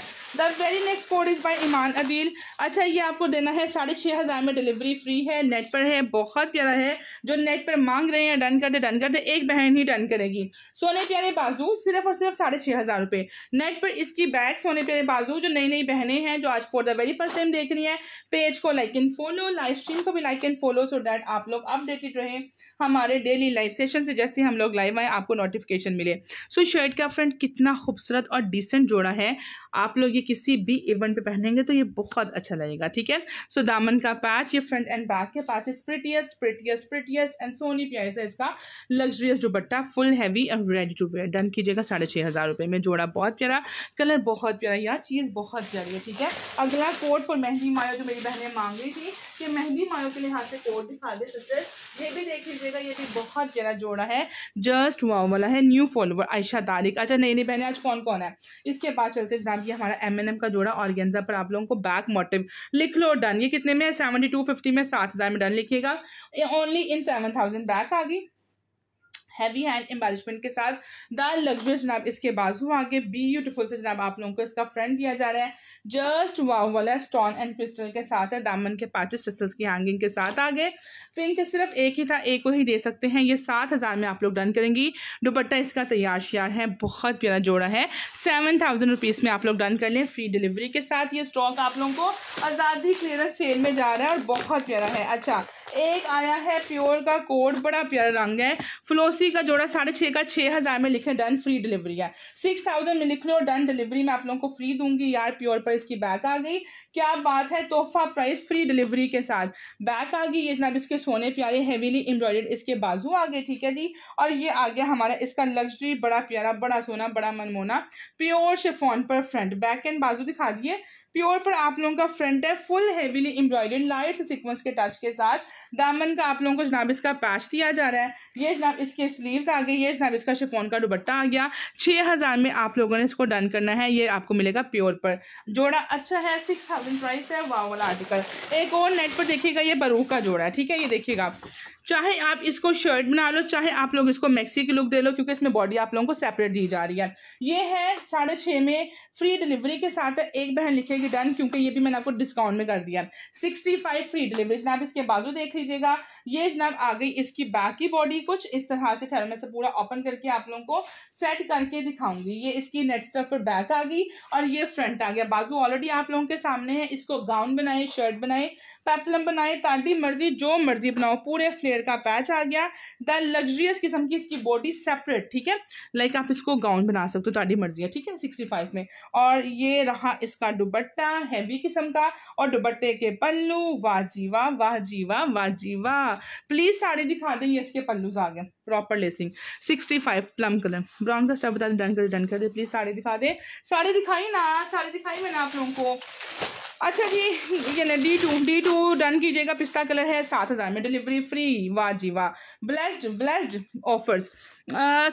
है very next code is by Iman अबील अच्छा ये आपको देना है साढ़े छः हज़ार में डिलीवरी फ्री है नेट पर है बहुत प्यारा है जो नेट पर मांग रहे हैं डन कर दे डन कर दे एक बहन ही डन करेगी सोने प्यारे बाजू सिर्फ और सिर्फ साढ़े छः हज़ार रुपये नेट पर इसकी बैग सोने प्यारे बाजू जो नई नई बहनें हैं जो आज for the very first time देख रही हैं पेज को like and follow live stream को भी like and follow so that आप लोग अपडेटेड रहें हमारे डेली लाइव सेशन से जैसे हम लोग लाइव आए आपको नोटिफिकेशन मिले सो so, शर्ट का फ्रंट कितना खूबसूरत और डिसेंट जोड़ा है आप लोग ये किसी भी इवेंट पे पहनेंगे तो ये बहुत अच्छा लगेगा ठीक है सो so, दामन का पैच ये फ्रंट एंड बैक के patch is prettiest prettiest prettiest and सोनी प्यार से इसका luxurious dupatta full heavy and ready to wear done कीजिएगा साढ़े छः हज़ार रुपये में जोड़ा बहुत प्यारा कलर बहुत प्यारा यार चीज़ बहुत प्यारी है ठीक है अगला कोट फॉर मेहंदी मायो जो मेरी बहनें मांग रही थी कि मेहंदी मायो के लिहाज से कोट दिखा दे सिस्टर ये भी देख लीजिए मिलेगा ये भी बहुत जरा जोड़ा है जस्ट वाओ वाला है न्यू फॉलोवर आयशा तारिक अच्छा नई नई बहने आज कौन कौन है इसके बाद चलते हैं जनाब ये हमारा एम एन एम का जोड़ा और गेंजा पर आप लोगों को बैक मोटिव लिख लो डन ये कितने में है सेवेंटी टू फिफ्टी में सात हज़ार में डन लिखिएगा only in seven thousand back आ गई हैवी हैंड एम्बेलिशमेंट के साथ द लग्जरी जनाब इसके बाजू आगे ब्यूटिफुल से जनाब आप लोगों को इसका फ्रंट दिया जा रहा है जस्ट वाव वाला स्टोन एंड क्रिस्टल के साथ है दामन के पाचिस टसल्स की हैंगिंग के साथ आगे पिंक सिर्फ एक ही था एक को ही दे सकते हैं ये सात हज़ार में आप लोग डन करेंगी दुपट्टा इसका तैयार शार है बहुत प्यारा जोड़ा है सेवन थाउजेंड रुपीज़ में आप लोग डन कर लें फ्री डिलीवरी के साथ ये स्टॉक आप लोगों को आज़ादी क्लियर सेल में जा रहा है और बहुत प्यारा है अच्छा एक आया है प्योर का कोड बड़ा प्यारा रंग है फ्लोसी का जोड़ा साढ़े छः का छः हज़ार में लिखे डन फ्री डिलीवरी है सिक्स थाउजेंड में लिख लो डन डिलीवरी मैं आप लोगों को फ्री दूंगी यार प्योर पर इसकी बैक आ गई क्या बात है तोहफा प्राइस फ्री डिलीवरी के साथ बैक आ गई ये जनाब इसके सोने प्यारे हैवीली एम्ब्रॉयड इसके बाजू आ गए ठीक है जी और ये आ गया हमारा इसका लग्जरी बड़ा प्यारा बड़ा सोना बड़ा मनमोना प्योर शेफोन पर फ्रंट बैक एंड बाजू दिखा दिए प्योर पर आप लोगों का फ्रंट है full heavily embroidered light sequins के टच के साथ दामन का आप लोगों को जनाब इसका पैच दिया जा रहा है ये जनाब इसके स्लीव्स आ गए ये जनाब इसका शिफोन का दुबट्टा आ गया छः हज़ार में आप लोगों ने इसको डन करना है ये आपको मिलेगा प्योर पर जोड़ा अच्छा है सिक्स थाउजेंड प्राइस है वाह वाला आर्टिकल एक और नेट पर देखिएगा ये बरूक का जोड़ा है ठीक है ये देखिएगा आप चाहे आप इसको शर्ट बना लो चाहे आप लोग इसको मैक्सी की लुक दे लो क्योंकि इसमें बॉडी आप लोगों को सेपरेट दी जा रही है ये है साढ़े छः में फ्री डिलीवरी के साथ एक बहन लिखेगी डन क्योंकि ये भी मैंने आपको डिस्काउंट में कर दिया सिक्सटी फाइव फ्री डिलीवरी जनाब इसके बाजू देख लीजिएगा ये जनाब आ गई इसकी बाकी बॉडी कुछ इस तरह से ठहर में से पूरा ओपन करके आप लोगों को सेट करके दिखाऊंगी ये इसकी नेट पर बैक आ गई और ये फ्रंट आ गया बाजू ऑलरेडी आप लोगों के सामने है इसको गाउन बनाए शर्ट बनाए पैपलम बनाए ताटी मर्जी जो मर्जी बनाओ पूरे फ्लेयर का पैच आ गया द लग्जरियस किस्म की इसकी बॉडी सेपरेट ठीक है लाइक आप इसको गाउन बना सकते हो ताटी मर्जी है ठीक है सिक्सटी फाइव में और ये रहा इसका दुबट्टा हैवी किस्म का और दुबट्टे के पल्लू वाह जीवा वाह जीवा वाह जीवा प्लीज साड़ी दिखा दें ये इसके पल्लूज आ गए proper lacing sixty five plum colour brown का स्टफ बता दें डन कर डन कर दे प्लीज साड़ी दिखा दें साड़ी दिखाई ना साड़ी दिखाई मैंने आप लोगों को अच्छा जी ये ना D two D two two तो डन कीजिएगा पिस्ता कलर है सात हज़ार में डिलीवरी फ्री वाह जी वाह blessed blessed offers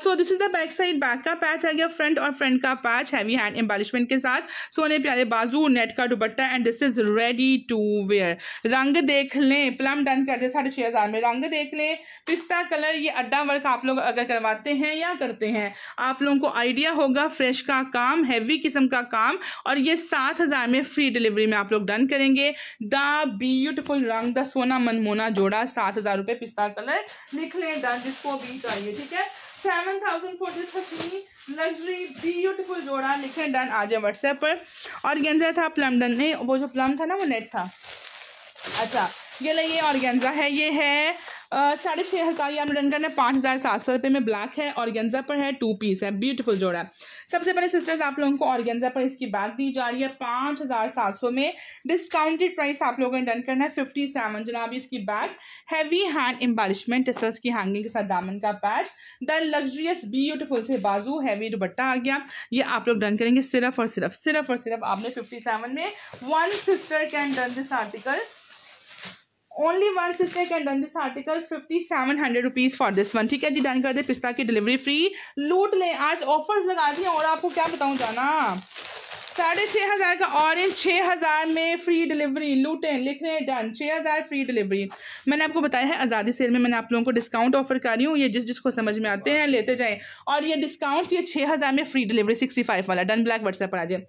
so this is the back side back का पैच आ गया फ्रंट और फ्रंट का पैच हैवी हैंड एम्बालिशमेंट के साथ सोने प्यारे बाजू नेट का dupatta and this is ready to wear रंग देख लें प्लम डन कर दे साढ़े छः हज़ार में रंग देख लें पिस्ता कलर ये अड्डा वर्क आप लोग अगर करवाते हैं या करते हैं आप लोगों को आइडिया होगा फ्रेश का काम हैवी किस्म का काम और ये सात हज़ार में फ्री डिलीवरी में आप लोग डन करेंगे द ब्यूटीफुल रंग द सोना मनमोना जोड़ा सात हज़ार रुपए पिस्ता कलर लिख लें डन जिसको भी चाहिए ठीक है seven thousand forty thirty luxury beautiful जोड़ा लिखें डन आज जाए व्हाट्सएप पर और गेंजा था प्लम डन नहीं वो जो प्लम था ना वो नेट था अच्छा ये ले और ऑर्गेन्जा है ये है साढ़े छः ये आपने डन करना है पाँच हज़ार सात सौ रुपये में ब्लैक है और गेंजा पर है टू पीस है ब्यूटीफुल जोड़ा है सबसे पहले सिस्टर्स आप लोगों को और गेंजा पर इसकी बैग दी जा रही है पाँच हज़ार सात सौ में डिस्काउंटेड प्राइस आप लोगों ने डन करना है फिफ्टी सेवन जनाब इसकी bag heavy hand embellishment tassels की हैंगिंग के साथ दामन का पैच द लग्जरियस ब्यूटीफुल से बाजू हैवी दुपट्टा आ गया ये आप लोग डन करेंगे सिर्फ और सिर्फ सिर्फ और सिर्फ आपने फिफ्टी सेवन में one sister can done this article only one sister can done this article fifty seven hundred rupees for this one ठीक है जी डन कर दे पिस्ता की डिलीवरी फ्री लूट लें आज ऑफर्स लगा दिए और आपको क्या बताऊँ जाना साढ़े छः हज़ार का ऑरेंज छः हज़ार में फ्री डिलीवरी लूटें लिख रहे हैं डन छः हज़ार फ्री डिलीवरी मैंने आपको बताया है आज़ादी सेल में मैंने आप लोगों को डिस्काउंट ऑफर कर रही हूँ ये जिस जिसको समझ में आते हैं लेते जाएँ और ये डिस्काउंट ये छः हज़ार में फ्री डिलीवरी सिक्सटी फाइव वाला डन ब्लैक व्हाट्सएप पर आ जाए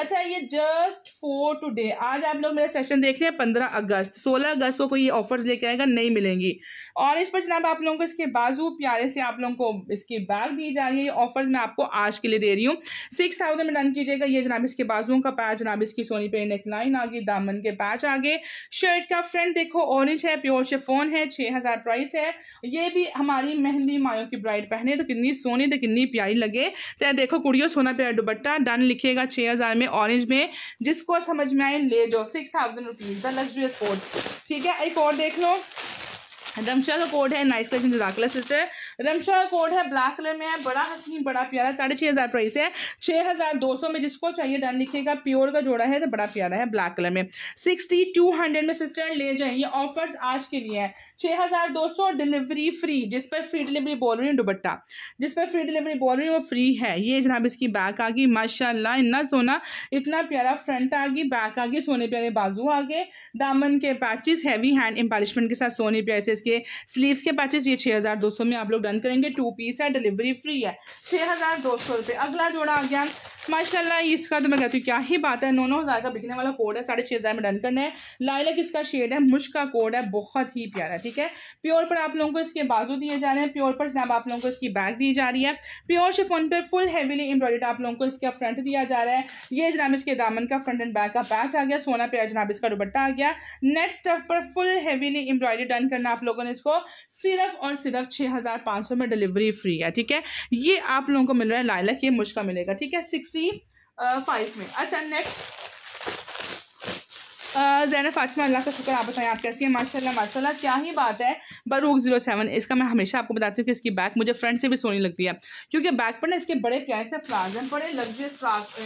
अच्छा ये जस्ट फोर टुडे आज आप लोग मेरा सेशन देख रहे हैं पंद्रह अगस्त सोलह अगस्त को कोई ऑफर्स लेके आएगा नहीं मिलेंगी और इस पर जनाब आप लोगों को इसके बाजू प्यारे से आप लोगों को इसकी बैग दी जा रही है ये ऑफर्स मैं आपको आज के लिए दे रही हूँ सिक्स थाउजेंड में डन कीजिएगा ये जनाब नाम इसके बाजुओं का पैच जनाब इसकी सोनी पे नेक लाइन आ गई दामन के पैच आ गए शर्ट का फ्रंट देखो ऑरेंज है प्योर शेफोन है छः हज़ार प्राइस है ये भी हमारी मेहंदी मायों की ब्राइड पहने तो कितनी सोनी तो कितनी प्यारी लगे तो देखो कुड़ियों सोना प्यार दुबट्टा डन लिखिएगा छः हज़ार में ऑरेंज में जिसको समझ में आए ले जाओ six thousand rupees the luxurious code ठीक है एक और देख लो रमशा का कोड है nice collection sister Ramsha code है ब्लैक कलर में है बड़ा हसीन बड़ा प्यारा साढ़े छः हज़ार प्राइस है छः हज़ार दो सौ में जिसको चाहिए डन लिखिएगा प्योर का जोड़ा है तो बड़ा प्यारा है ब्लैक कलर में सिक्सटी टू हंड्रेड में सिस्टर ले जाए ये ऑफर्स आज के लिए है छः हज़ार दो सौ डिलीवरी फ्री जिस पर फ्री डिलीवरी बोल रही हूँ दुबट्टा जिस पर फ्री डिलीवरी बोल रही हूँ वो फ्री है ये जनाब इसकी बैक आ गई माशाला इतना सोना इतना प्यारा फ्रंट आ गई बैक आ गई सोने प्यारे बाजू आ गए दामन के पैचेस हैवी हैंड एम्पालिशमेंट के साथ सोने प्यारे से इसके स्लीवस के पैचेस ये छः हज़ार दो सौ में आप लोग रिटर्न करेंगे टू पीस है डिलीवरी फ्री है छः हज़ार दो सौ रुपये अगला जोड़ा आ गया माशाल्लाह इसका तो मैं कहती हूँ क्या ही बात है नौ हज़ार का बिकने वाला कोड है साढ़े छः हज़ार में डन करना है लाइलक इसका शेड है मुश्क का कोड है बहुत ही प्यारा ठीक है प्योर पर आप लोगों को इसके बाजू दिए जा रहे हैं प्योर पर जनाब आप लोगों को इसकी बैग दी जा रही है प्योर शिफोन पर फुल हैवीली एम्ब्रॉयड आप लोगों को इसका फ्रंट दिया जा रहा है ये जनाब इसके दामन का फ्रंट एंड बैक का पैच आ गया सोना प्यार जनाब इसका दुबट्टा आ गया नेट स्टफ पर फुल हैवीली एम्ब्रॉयडरी डन करना आप लोगों ने इसको सिर्फ और सिर्फ छः में डिलीवरी फ्री है ठीक है ये आप लोगों को मिल रहा है लाइलक ये मुश्का मिलेगा ठीक है सिक्सटी फाइव में अच्छा नेक्स्ट जैन फातिमा अल्लाह का शुक्र आप बताएं आप कैसी हैं माशाल्लाह माशाल्लाह क्या ही बात है बरूक जीरो सेवन इसका मैं हमेशा आपको बताती हूँ कि इसकी बैक मुझे फ्रंट से भी सोनी लगती है क्योंकि बैक पर ना इसके बड़े प्यार से फ्राज हैं बड़े लग्जरियस फ्राज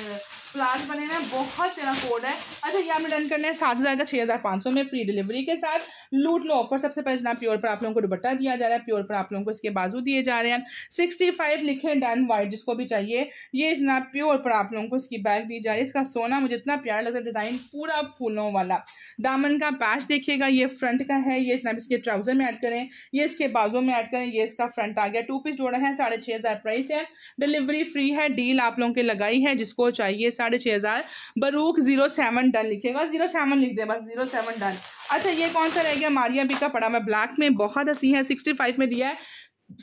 फ्लावर्स बने हैं बहुत तेरा कोड है अच्छा यहाँ में डन करना है सात हज़ार का छः हज़ार पाँच सौ में फ्री डिलीवरी के साथ लूट लो ऑफर सबसे पहले जना प्योर पर आप लोगों को दुबट्टा दिया जा रहा है प्योर पर आप लोगों को इसके बाजू दिए जा रहे हैं सिक्सटी फाइव लिखे डन वाइट जिसको भी चाहिए ये जनाब प्योर पर आप लोगों को इसकी बैग दी जा रही है इसका सोना मुझे इतना प्यार लगता है डिज़ाइन पूरा फूलों वाला दामन का पैच देखिएगा ये फ्रंट का है ये जनाब इसके ट्राउज़र में ऐड करें ये इसके बाजू में ऐड करें ये इसका फ्रंट आ गया टू पीस जोड़ा है साढ़े हज़ार प्राइस है डिलीवरी फ्री है डील आप लोगों के लगाई है जिसको चाहिए साढ़े छः हज़ार बरूक ज़ीरो सेवन डन लिखेगा ज़ीरो सेवन लिख दें बस ज़ीरो सेवन डन अच्छा ये कौन सा रह गया मारिया बी का पड़ा मैं ब्लैक में बहुत हसी है सिक्सटी फाइव में दिया है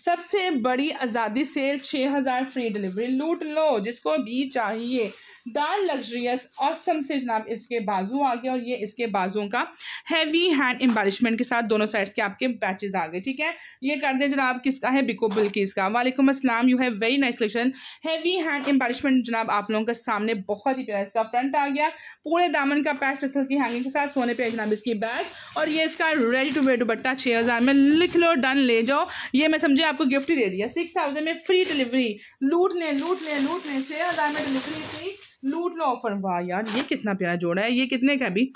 सबसे बड़ी आज़ादी सेल छः हज़ार फ्री डिलीवरी लूट लो जिसको भी चाहिए डार लग्जरियस और से जनाब इसके बाजू आ गए और ये इसके बाजू का हैवी हैंड एम्बारिशमेंट के साथ दोनों साइड्स के आपके बैचेज आ गए ठीक है ये कर दें जनाब किसका है बिको बिल्किस का वालेकुम असलम you have very nice collection heavy hand embellishment जनाब आप लोगों के सामने बहुत ही प्यारा इसका फ्रंट आ गया पूरे दामन का पैच टसल की हैंगिंग के साथ सोने पे जनाब इसकी बैग और ये इसका रेडी टू वे दुबट्टा छः हज़ार में लिख लो डन ले जाओ ये मैं समझे आपको गिफ्ट ही दे दिया सिक्स थाउजेंड में फ्री डिलीवरी लूट लें लूट लें लूट लें छः हज़ार में डिलीवरी थी लूट लो ऑफर वाह यार ये कितना प्यारा जोड़ा है ये कितने का भी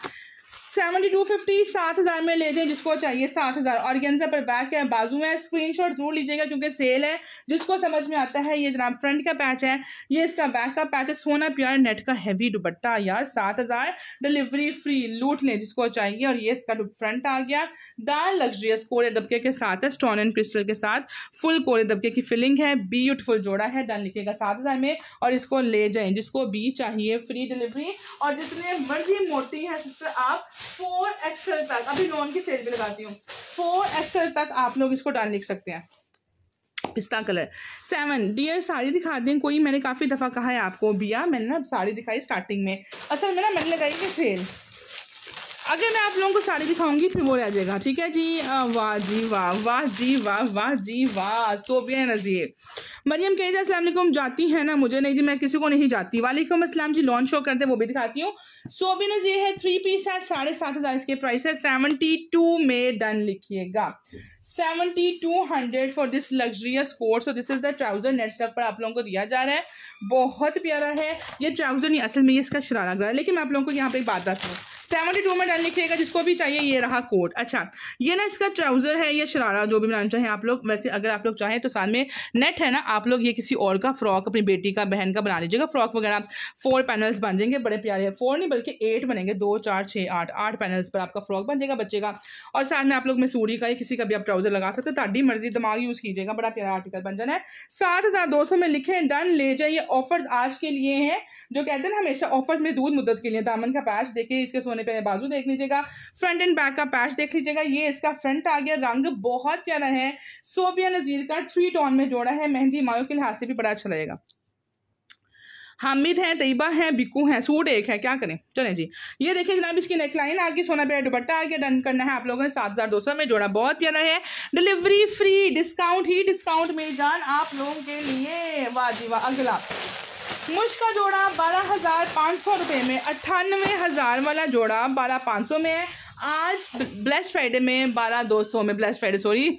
सेवेंटी टू फिफ्टी सात हज़ार में ले जाएं जिसको चाहिए सात हज़ार और गेंजा पर बैक है बाजू में स्क्रीन शॉट जरूर लीजिएगा क्योंकि सेल है जिसको समझ में आता है ये जनाब फ्रंट का पैच है ये इसका बैक का पैच है सोना प्यार नेट का हैवी दुपट्टा यार सात हज़ार डिलीवरी फ्री लूट लें जिसको चाहिए और ये इसका फ्रंट आ गया दाल लग्जरियस कोरे दबके के साथ है स्टोन एंड क्रिस्टल के साथ फुल कोरे दबके की फिलिंग है ब्यूटफुल जोड़ा है डन लिखेगा सात हज़ार में और इसको ले जाए जिसको बी चाहिए फ्री डिलीवरी और जितने मर्जी मोटी है सिस्टर आप फोर एक्सएल तक अभी नॉन की सेल पे लगाती हूँ फोर एक्सएल तक आप लोग इसको डाल लिख सकते हैं पिस्ता कलर सेवन डियर साड़ी दिखा दें कोई मैंने काफ़ी दफ़ा कहा है आपको बिया मैंने ना साड़ी दिखाई स्टार्टिंग में असल में ना मैंने लगाई कि सेल अगर मैं आप लोगों को साड़ी दिखाऊंगी फिर वो रह जाएगा ठीक है जी वाह जी वाह वाह जी वाह वाह जी वाह सोबिया नज़ीर मरियम कह असलम जाती है ना मुझे नहीं जी मैं किसी को नहीं जाती वालेकुम असलम जी लॉन्च शो करते वो भी दिखाती हूँ सोबिया नज़ीर है थ्री पीस है साढ़े सात हज़ार इसके प्राइस है सेवनटी टू में डन लिखिएगा seventy two hundred for this luxurious coat so this is the trouser net stuff पर आप लोगों को दिया जा रहा है बहुत प्यारा है ये ट्राउजर नहीं असल में ये इसका शरारा गला है लेकिन मैं आप लोगों को यहाँ पे एक बात बताऊँ सेवेंटी टू में डन लिखिएगा जिसको भी चाहिए ये रहा कोट अच्छा ये ना इसका ट्राउजर है या शरारा जो भी बनाना चाहें आप लोग वैसे अगर आप लोग चाहें तो साथ में नेट है ना आप लोग ये किसी और का फ्रॉक अपनी बेटी का बहन का बना लीजिएगा फ्रॉक वगैरह फोर पैनल्स बन जाएंगे बड़े प्यारे फोर नहीं बल्कि एट बनेंगे दो चार छः आठ आठ पैनल्स पर आपका फ्रॉक बन जाएगा बच्चे का और साथ में आप लोग मसूरी का या किसी का भी आप ट्राउजर लगा सकते हो ताडी मर्जी दिमाग यूज़ कीजिएगा बड़ा प्यारा आर्टिकल बन जाना है सात हज़ार दो सौ में लिखें डन ले जाइए ऑफर्स आज के लिए हैं जो कहते हैं ना हमेशा ऑफर्स में दूध मुद्दत के लिए दामन का पैच देखिए इसके सोने होने पे बाजू देख लीजिएगा फ्रंट एंड बैक का पैच देख लीजिएगा ये इसका फ्रंट आ गया रंग बहुत प्यारा है सोबिया नज़ीर का थ्री टोन में जोड़ा है मेहंदी मायो के लिहाज से भी बड़ा अच्छा लगेगा हामिद है तैयबा है बिकू है सूट एक है क्या करें चले जी ये देखिए जनाब इसकी नेकलाइन आ गई सोना पे दुपट्टा आ गया डन करना है आप लोगों ने सात हज़ार दो सौ में जोड़ा बहुत प्यारा है डिलीवरी फ्री डिस्काउंट ही डिस्काउंट मेरी जान आप लोगों के लिए वाजिबा अगला मुश का जोड़ा बारह हज़ार पाँच सौ रुपये में अट्ठानवे हज़ार वाला जोड़ा बारह पाँच सौ में है आज ब्लेस फ्राइडे में बारह दो सौ में ब्लेस फ्राइडे सॉरी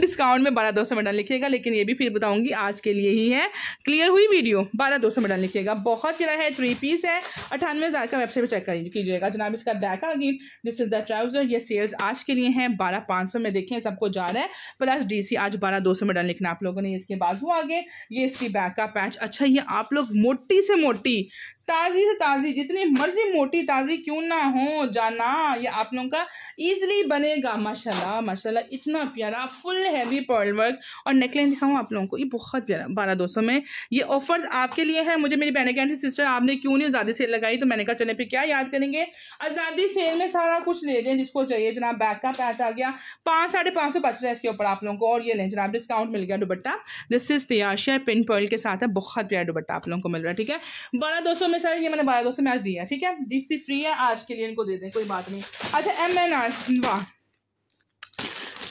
डिस्काउंट में बारह दो सौ मेडल लिखेगा लिखिएगा लेकिन ये भी फिर बताऊंगी आज के लिए ही है क्लियर हुई वीडियो बारह दो सौ मेडल लिखेगा लिखिएगा बहुत किरा है थ्री पीस है अठानवे हज़ार का वेबसाइट पर चेक कीजिएगा जनाब इसका बैक आ गई दिस इज़ द ट्राउज़र ये सेल्स आज के लिए हैं बारह पाँच सौ में देखें सबको जा रहा है प्लस डी सी आज बारह दो सौ मेडल लिखना आप लोगों ने इसके बाजू आगे ये इसकी बैक का पैच अच्छा ये आप लोग मोटी से मोटी ताज़ी से ताज़ी जितनी मर्जी मोटी ताज़ी क्यों ना हो जाना ये आप लोगों का ईजिली बनेगा माशाल्लाह माशाल्लाह इतना प्यारा फुल हैवी पर्ल वर्क और नेकलाइन दिखाऊँ आप लोगों को ये बहुत प्यारा बारह दो सौ में ये ऑफर्स आपके लिए है मुझे मेरी बहने कहती सिस्टर आपने क्यों नहीं आज़ादी सेल लगाई तो मैंने कहा चले पे क्या याद करेंगे आज़ादी सेल में सारा कुछ ले लें जिसको चाहिए जनाब बैग का पैच आ गया पाँच साढ़े पाँच सौ पचास इसके ऊपर आप लोगों को और ये लें जनाब डिस्काउंट मिल गया दुबट्टा दिस इज़ तयाशिया पिन पर्ल के साथ है बहुत प्यारा दुबट्टा आप लोगों को मिल रहा है ठीक है बारह दो सौ में इसमें सर ये मैंने बारह दोस्तों मैच दिया ठीक है डी फ्री है आज के लिए इनको दे दें कोई बात नहीं अच्छा एम एन आर वाह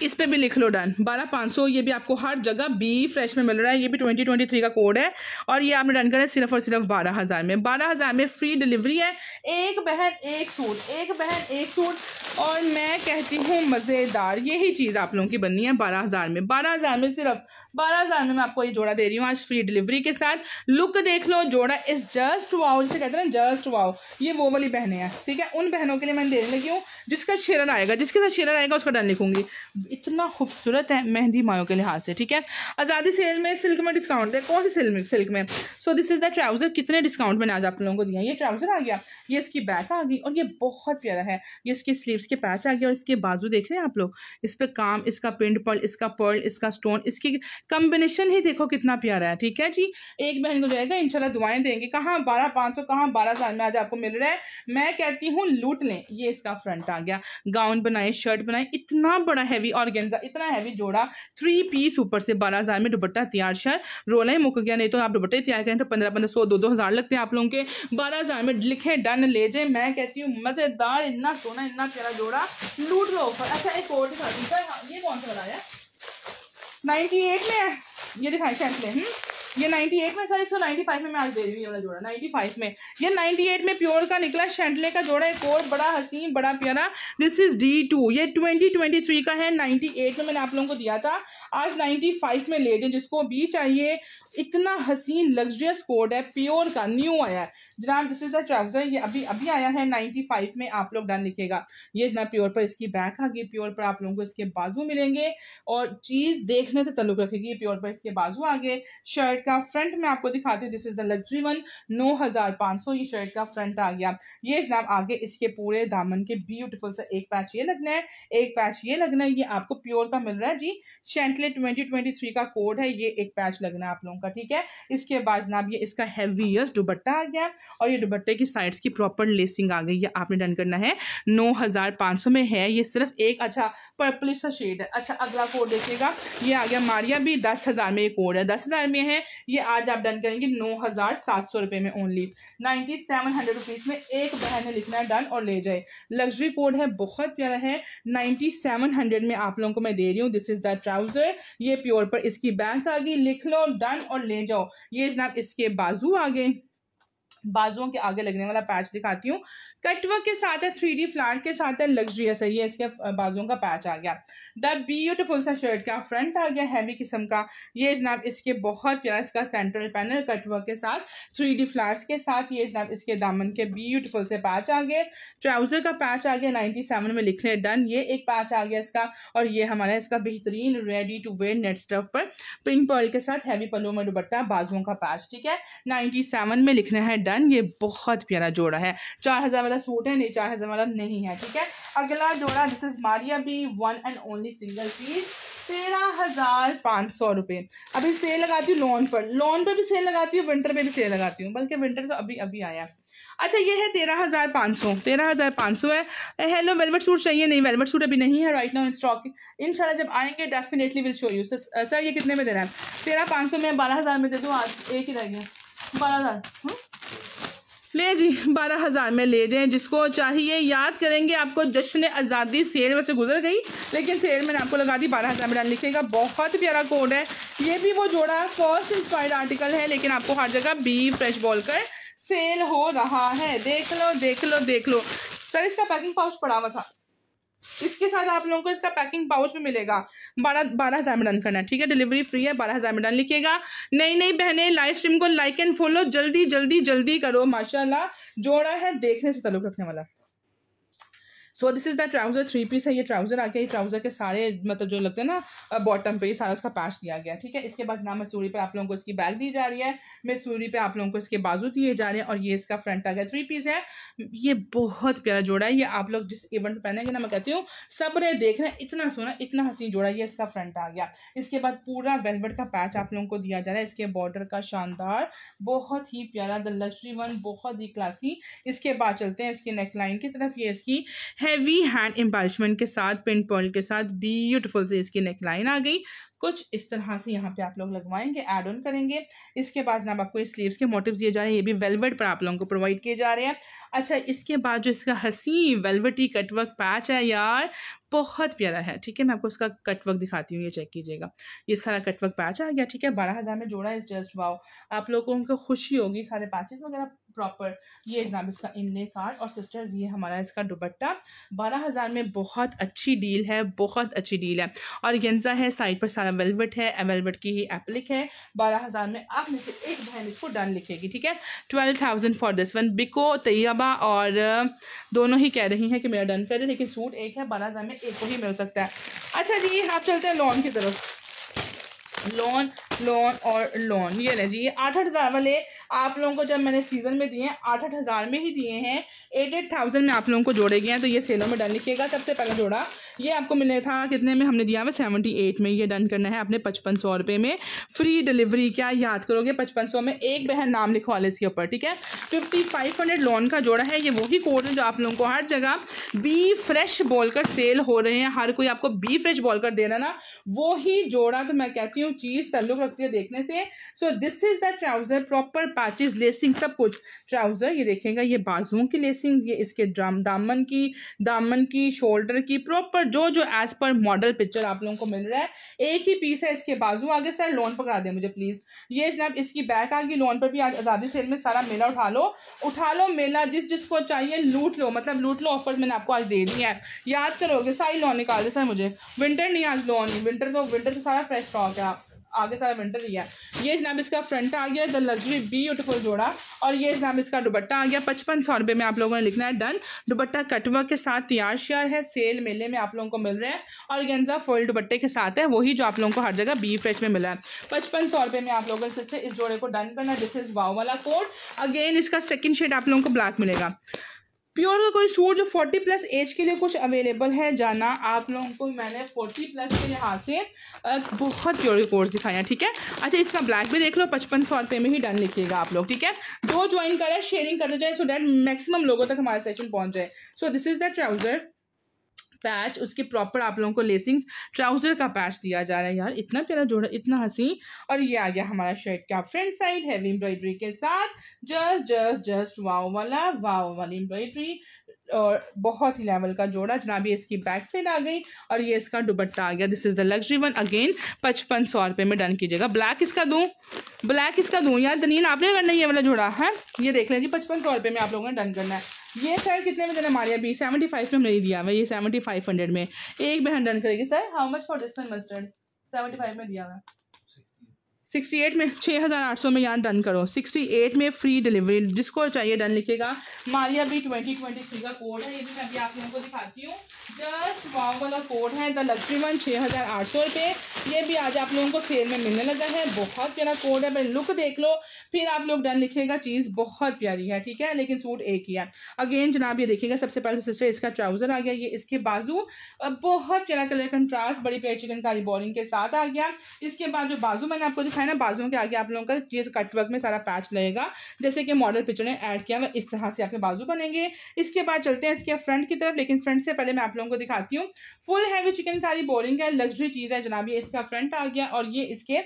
इस पर भी लिख लो डन बारह पाँच सौ ये भी आपको हर जगह बी फ्रेश में मिल रहा है ये भी ट्वेंटी ट्वेंटी थ्री का कोड है और ये आपने डन करा सिर्फ और सिर्फ बारह हज़ार में बारह हज़ार में फ्री डिलीवरी है एक बहन एक सूट एक बहन एक सूट और मैं कहती हूँ मज़ेदार यही चीज़ आप लोगों की बननी है बारह हज़ार में बारह हज़ार में सिर्फ बारह हज़ार में मैं आपको ये जोड़ा दे रही हूँ आज फ्री डिलीवरी के साथ लुक देख लो जोड़ा इस जस्ट वाओ जिसे कहते हैं ना जस्ट वाओ ये वो वाली बहनें हैं ठीक है उन बहनों के लिए मैंने देने लगी हूँ जिसका शेरन आएगा जिसके साथ शेरन आएगा उसका डन लिखूंगी इतना खूबसूरत है मेहंदी मायों के लिहाज से ठीक है आज़ादी सेल में सिल्क में डिस्काउंट है कौन सी सिल्क में सिल्क में so this is the trouser कितने डिस्काउंट मैंने आज आप लोगों को दिया ये ट्राउज़र आ गया ये इसकी बैक आ गई और ये बहुत प्यारा है ये इसके स्लीवस के पैच आ गया और इसके बाजू देख रहे हैं आप लोग इस पर काम इसका पिंड पर्ल इसका पर्ल इसका स्टोन इसकी कम्बिनेशन ही देखो कितना प्यारा है ठीक है जी एक बहन को जाएगा इनशाला दुआएं देंगे कहाँ बारह पाँच सौ कहाँ बारह साल में आज आपको मिल रहा है मैं कहती हूँ लूट लें ये इसका फ्रंट आ आ गया गाउन बनाए शर्ट बनाए इतना बड़ा हैवी ऑर्गेन्जा इतना हैवी जोड़ा थ्री पीस ऊपर से बारह हज़ार में दुपट्टा तैयार शायद रोला ही मुक गया नहीं तो आप दुपट्टे तैयार करें तो पंद्रह पंद्रह सौ दो दो हज़ार लगते हैं आप लोगों के बारह हज़ार में लिखे डन ले जाए मैं कहती हूँ मज़ेदार इतना सोना इतना प्यारा जोड़ा लूट लो ऊपर अच्छा एक और दिखा दी हाँ, ये कौन सा बनाया नाइन्टी एट में है ये दिखाई फैसले ये 98 में सर फाइव में मैं आज दे रही हूँ जोड़ा 95 में ये 98 में प्योर का निकला शेंटले का जोड़ा एक और बड़ा हसीन बड़ा प्यारा दिस इज डी टू ये 2023 का है 98 में मैंने आप लोगों को दिया था आज 95 में ले जाए जिसको भी चाहिए इतना हसीन लग्जरियस कोड है प्योर का न्यू आया है जनाब दिस इज द ट्राउजर ये अभी अभी आया है नाइन्टी फाइव में आप लोग डन लिखेगा ये जनाब प्योर पर इसकी बैक आ गई प्योर पर आप लोगों को इसके बाजू मिलेंगे और चीज़ देखने से तल्लुक रखेगी प्योर पर इसके बाजू आ गए शर्ट का फ्रंट में आपको दिखाती हूँ this is the luxury one नौ हज़ार पाँच सौ ये शर्ट का फ्रंट आ गया ये जनाब आगे इसके पूरे दामन के ब्यूटिफुल से एक पैच ये लगना है एक पैच ये लगना है ये आपको प्योर का मिल रहा है जी शेंटले ट्वेंटी ट्वेंटी थ्री का कोड है ये एक पैच लगना है आप लोगों का आपका ठीक है इसके बाद जनाब ये इसका हैवीएस्ट दुबट्टा आ गया और ये दुबट्टे की साइड्स की प्रॉपर लेसिंग आ गई है आपने डन करना है नौ हज़ार पाँच सौ में है ये सिर्फ एक अच्छा पर्पलिश सा शेड है अच्छा अगला कोड देखिएगा ये आ गया मारिया भी दस हज़ार में ये कोड है दस हज़ार में है ये आज आप डन करेंगे नौ हज़ार सात सौ रुपये में only ninety seven hundred rupees में एक बहन ने लिखना है डन और ले जाए लग्जरी कोड है बहुत प्यारा है नाइन्टी सेवन हंड्रेड में आप लोगों को मैं दे रही हूँ दिस इज़ द ट्राउज़र ये प्योर पर इसकी बैंक आ गई लिख लो डन और ले जाओ ये जनाब इसके बाजू आ गए बाजुओं के आगे लगने वाला पैच दिखाती हूँ कटवर्क के साथ है थ्री डी फ्लार के साथ है लग्जरियस है ये इसके बाजुओं का पैच आ गया द ब्यूटिफुल सा शर्ट का फ्रंट आ गया हैवी किस्म का ये जनाब इसके बहुत प्यारा इसका सेंट्रल पैनल कटवर्क के साथ थ्री डी फ्लावर्स के साथ ये जनाब इसके दामन के ब्यूटिफुल से पैच आ गए ट्राउजर का पैच आ गया नाइनटी सेवन में लिखने डन ये एक पैच आ गया इसका और ये हमारा इसका बेहतरीन ready to wear net stuff पर पिंक पर्ल के साथ हैवी पलो में दुपट्टा बाजुओं का पैच ठीक है नाइन्टी सेवन में लिखना है डन ये बहुत प्यारा जोड़ा है चार हज़ार वाला ज़्यादा सूट है नीचा है ज़्यादा मतलब नहीं है ठीक है अगला जोड़ा this is Maria B one and only single piece तेरह हज़ार पाँच सौ रुपये अभी सेल लगाती हूँ लोन पर लोन पर भी सेल लगाती हूँ विंटर पर भी सेल लगाती हूँ बल्कि विंटर तो अभी अभी आया अच्छा ये है तेरह हज़ार पाँच सौ तेरह हज़ार पाँच सौ है हेलो वेलवेट सूट चाहिए नहीं वेलवेट सूट अभी नहीं है राइट नाउ इन स्टॉक इन जब आएंगे definitely will show you sir ये कितने में दे रहा है तेरह पाँच सौ में बारह हज़ार में दे दूँ आज एक ही रह गया बारह हज़ार हम्म? ले जी बारह हज़ार में ले जाएं जिसको चाहिए याद करेंगे आपको जश्न आज़ादी सेल में से गुजर गई लेकिन सेल मैंने आपको लगा दी बारह हज़ार में डाल लिखेगा बहुत प्यारा कोड है ये भी वो जोड़ा फर्स्ट इंस्पायर्ड आर्टिकल है लेकिन आपको हर जगह बी फ्रेश बॉल कर सेल हो रहा है देख लो देख लो देख लो सर इसका पैकिंग पाउच पड़ा हुआ था इसके साथ आप लोगों को इसका पैकिंग पाउच में मिलेगा बारह बारह हज़ार में डन करना है ठीक है डिलीवरी फ्री है बारह हज़ार में डन लिखिएगा नई नई बहने लाइव स्ट्रीम को लाइक एंड फॉलो जल्दी जल्दी जल्दी करो माशाल्लाह जोड़ा है देखने से तलुक रखने वाला so this is the trouser three piece है ये ट्राउजर आ गया ये ट्राउजर के सारे मतलब जो लगते हैं ना बॉटम पे सारा उसका पैच दिया गया ठीक है इसके बाद जनाब मसूरी पे आप लोगों को इसकी बैग दी जा रही है मसूरी पे आप लोगों को इसके बाजू दिए जा रहे हैं और ये इसका फ्रंट आ गया थ्री पीस है ये बहुत प्यारा जोड़ा है ये आप लोग जिस इवेंट पहनेंगे ना मैं कहती हूँ सब रहे देख रहे हैं इतना सोना इतना हसीन जोड़ा ये इसका फ्रंट आ गया इसके बाद पूरा वेलवेट का पैच आप लोगों को दिया जा रहा है इसके बॉर्डर का शानदार बहुत ही प्यारा द लक्जरी वन बहुत ही क्लासी इसके बाद चलते हैं इसकी नेकलाइन की तरफ ये इसकी है हैवी हैंड एम्बालिशमेंट के साथ पिन पॉइंट के साथ ब्यूटीफुल से इसकी नेकलाइन आ गई कुछ इस तरह से यहाँ पे आप लोग लगवाएंगे ऐड ऑन करेंगे इसके बाद जनाब आपको स्लीव्स के मोटिव्स दिए जा रहे हैं ये भी वेलवेट पर आप लोगों को प्रोवाइड किए जा रहे हैं अच्छा इसके बाद जो इसका हसी वेलवेटी कटवर्क पैच है यार बहुत प्यारा है ठीक है मैं आपको इसका कटवर्क दिखाती हूँ ये चेक कीजिएगा ये सारा कटवर्क पैच आ गया ठीक है बारह हज़ार में जोड़ा इस जस्ट वाओ आप लोगों को खुशी होगी सारे पैचेस वगैरह प्रॉपर ये जनाब इसका इनले कार्ड और सिस्टर्स ये हमारा इसका दुबट्टा बारह हज़ार में बहुत अच्छी डील है बहुत अच्छी डील है और गेंजा है साइड पर सारा वेलवेट है वेलवेट की ही एप्लिक है बारह हज़ार में आप में से एक बहन इसको डन लिखेगी ठीक है twelve thousand for this one बिको तैयबा और दोनों ही कह रही हैं कि मेरा डन फेयर है लेकिन सूट एक है बारह हज़ार में एक को ही मिल सकता है अच्छा जी आप चलते हैं लॉन की तरफ लोन लोन और लोन ये ले जी ये आठ आठ हज़ार वाले आप लोगों को जब मैंने सीज़न में दिए हैं आठ आठ हज़ार में ही दिए हैं एट एट थाउजेंड में आप लोगों को जोड़े गए हैं तो ये सेलों में डन लिखिएगा सबसे पहला जोड़ा ये आपको मिले था कितने में हमने दिया हुआ सेवेंटी एट में ये डन करना है आपने पचपन सौ रुपये में फ्री डिलीवरी क्या याद करोगे पचपन सौ में एक बहन नाम लिखवा ले इसके ऊपर ठीक है फिफ्टी फाइव हंड्रेड लोन का जोड़ा है ये वही कोड है जो आप लोगों को हर जगह बी फ्रेश बोलकर सेल हो रहे हैं हर कोई आपको बी फ्रेश कर दे रहा ना वो ही जोड़ा तो मैं कहती हूँ चीज़ तल्लुक रखती है देखने से so this is the trouser proper patches lacing सब कुछ ट्राउज़र ये देखेगा ये बाजुओं की लेसिंग ये इसके ड्राम दामन की दामन की शोल्डर की प्रॉपर जो जो एज पर मॉडल पिक्चर आप लोगों को मिल रहा है एक ही पीस है इसके बाजू आगे सर लोन पकड़ा दें मुझे प्लीज़ ये जनाब इसकी बैक आगे लोन पर भी आज आज़ादी सेल में सारा मेला उठा लो उठा लो मेला जिस जिसको चाहिए लूट लो मतलब लूट लो ऑफर्स मैंने आपको आज दे दी है याद करोगे सारी लोन निकाल दे सर मुझे विंटर नहीं आज लोन विंटर तो विंटर तो सारा फ्रेश स्टॉक है आप आगे सारा विंटर ही है ये जनाब इसका फ्रंट आ गया द लग्जरी ब्यूटीफुल जोड़ा और ये जनाब इसका दुबट्टा आ गया पचपन सौ रुपये में आप लोगों ने लिखना है डन दुबट्टा कटवा के साथ तैयार श्यार है सेल मेले में आप लोगों को मिल रहे हैं और गेंजा फोल दुबट्टे के साथ है वही जो आप लोगों को हर जगह बी फ्रेश में मिला है पचपन सौ रुपये में आप लोगों से इस जोड़े को डन करना दिस इज़ वाव वाला कोड अगेन इसका सेकेंड शेड आप लोगों को ब्लैक मिलेगा प्योर का कोई सूट जो फोर्टी प्लस एज के लिए कुछ अवेलेबल है जाना आप लोगों को मैंने फोर्टी प्लस के यहाँ से बहुत प्योर कोर्स दिखाया ठीक है अच्छा इसका ब्लैक भी देख लो पचपन सौ रुपये में ही डन लिखिएगा आप लोग ठीक है दो ज्वाइन करें शेयरिंग करते जाए सो डैट मैक्सिमम लोगों तक हमारे सेशन पहुँच जाए so this is the trouser patch उसके प्रॉपर आप लोगों को लेसिंग्स ट्राउजर का पैच दिया जा रहा है यार इतना प्यारा जोड़ा इतना हंसी और ये आ गया हमारा शर्ट का फ्रंट साइड हैवी एम्ब्रॉयडरी के साथ जस्ट जस्ट जस्ट वाओ वाला वाओ वाली एम्ब्रॉयडरी और बहुत ही लेवल का जोड़ा जनाब ये इसकी बैक साइड आ गई और ये इसका दुबट्टा आ गया this is the luxury one again पचपन सौ रुपये में डन कीजिएगा ब्लैक इसका दूँ ब्लैक इसका दूँ यार दनीन आपने करना ये वाला जोड़ा है हाँ? ये देख लें जी पचपन सौ रुपये में आप लोगों ने डन करना है ये सर कितने में देना हमारे अभी सेवेंटी फाइव में नहीं दिया हुआ ये सेवेंटी फाइव हंड्रेड में एक बहन डन करेगी सर हाउ मच फॉर डिस्टन मस्टर्ड सेवेंटी फाइव में दिया हुआ सिक्सटी एट में छः हज़ार आठ सौ में यहाँ डन करो सिक्सटी एट में फ्री डिलीवरी जिसको चाहिए डन लिखेगा मारिया भी ट्वेंटी ट्वेंटी थ्री का कोड है ये भी मैं अभी आप लोगों को दिखाती हूँ जस्ट वाव वाला कोड है द लग्जरी वन छः हज़ार आठ सौ रुपये ये भी आज आप लोगों को सेल में मिलने लगा है बहुत प्यारा कोड है भाई लुक देख लो फिर आप लोग डन लिखेगा चीज़ बहुत प्यारी है ठीक है लेकिन सूट एक ही है अगेन जनाब ये देखिएगा सबसे पहले सिस्टर तो इसका ट्राउज़र आ गया ये इसके बाजू बहुत प्यारा कलर कंट्रास्ट बड़ी प्यार चिकनकारी बॉलिंग के साथ आ गया इसके बाद जो बाजू मैंने आपको रखा है ना बाजुओं के आगे आप लोगों का ये कटवर्क में सारा पैच लगेगा जैसे कि मॉडल पिक्चर ने ऐड किया हुआ इस तरह से आपके बाजू बनेंगे इसके बाद चलते हैं इसके फ्रंट की तरफ लेकिन फ्रंट से पहले मैं आप लोगों को दिखाती हूँ फुल हैवी चिकन सारी बोरिंग है लग्जरी चीज़ है जनाब ये इसका फ्रंट आ गया और ये इसके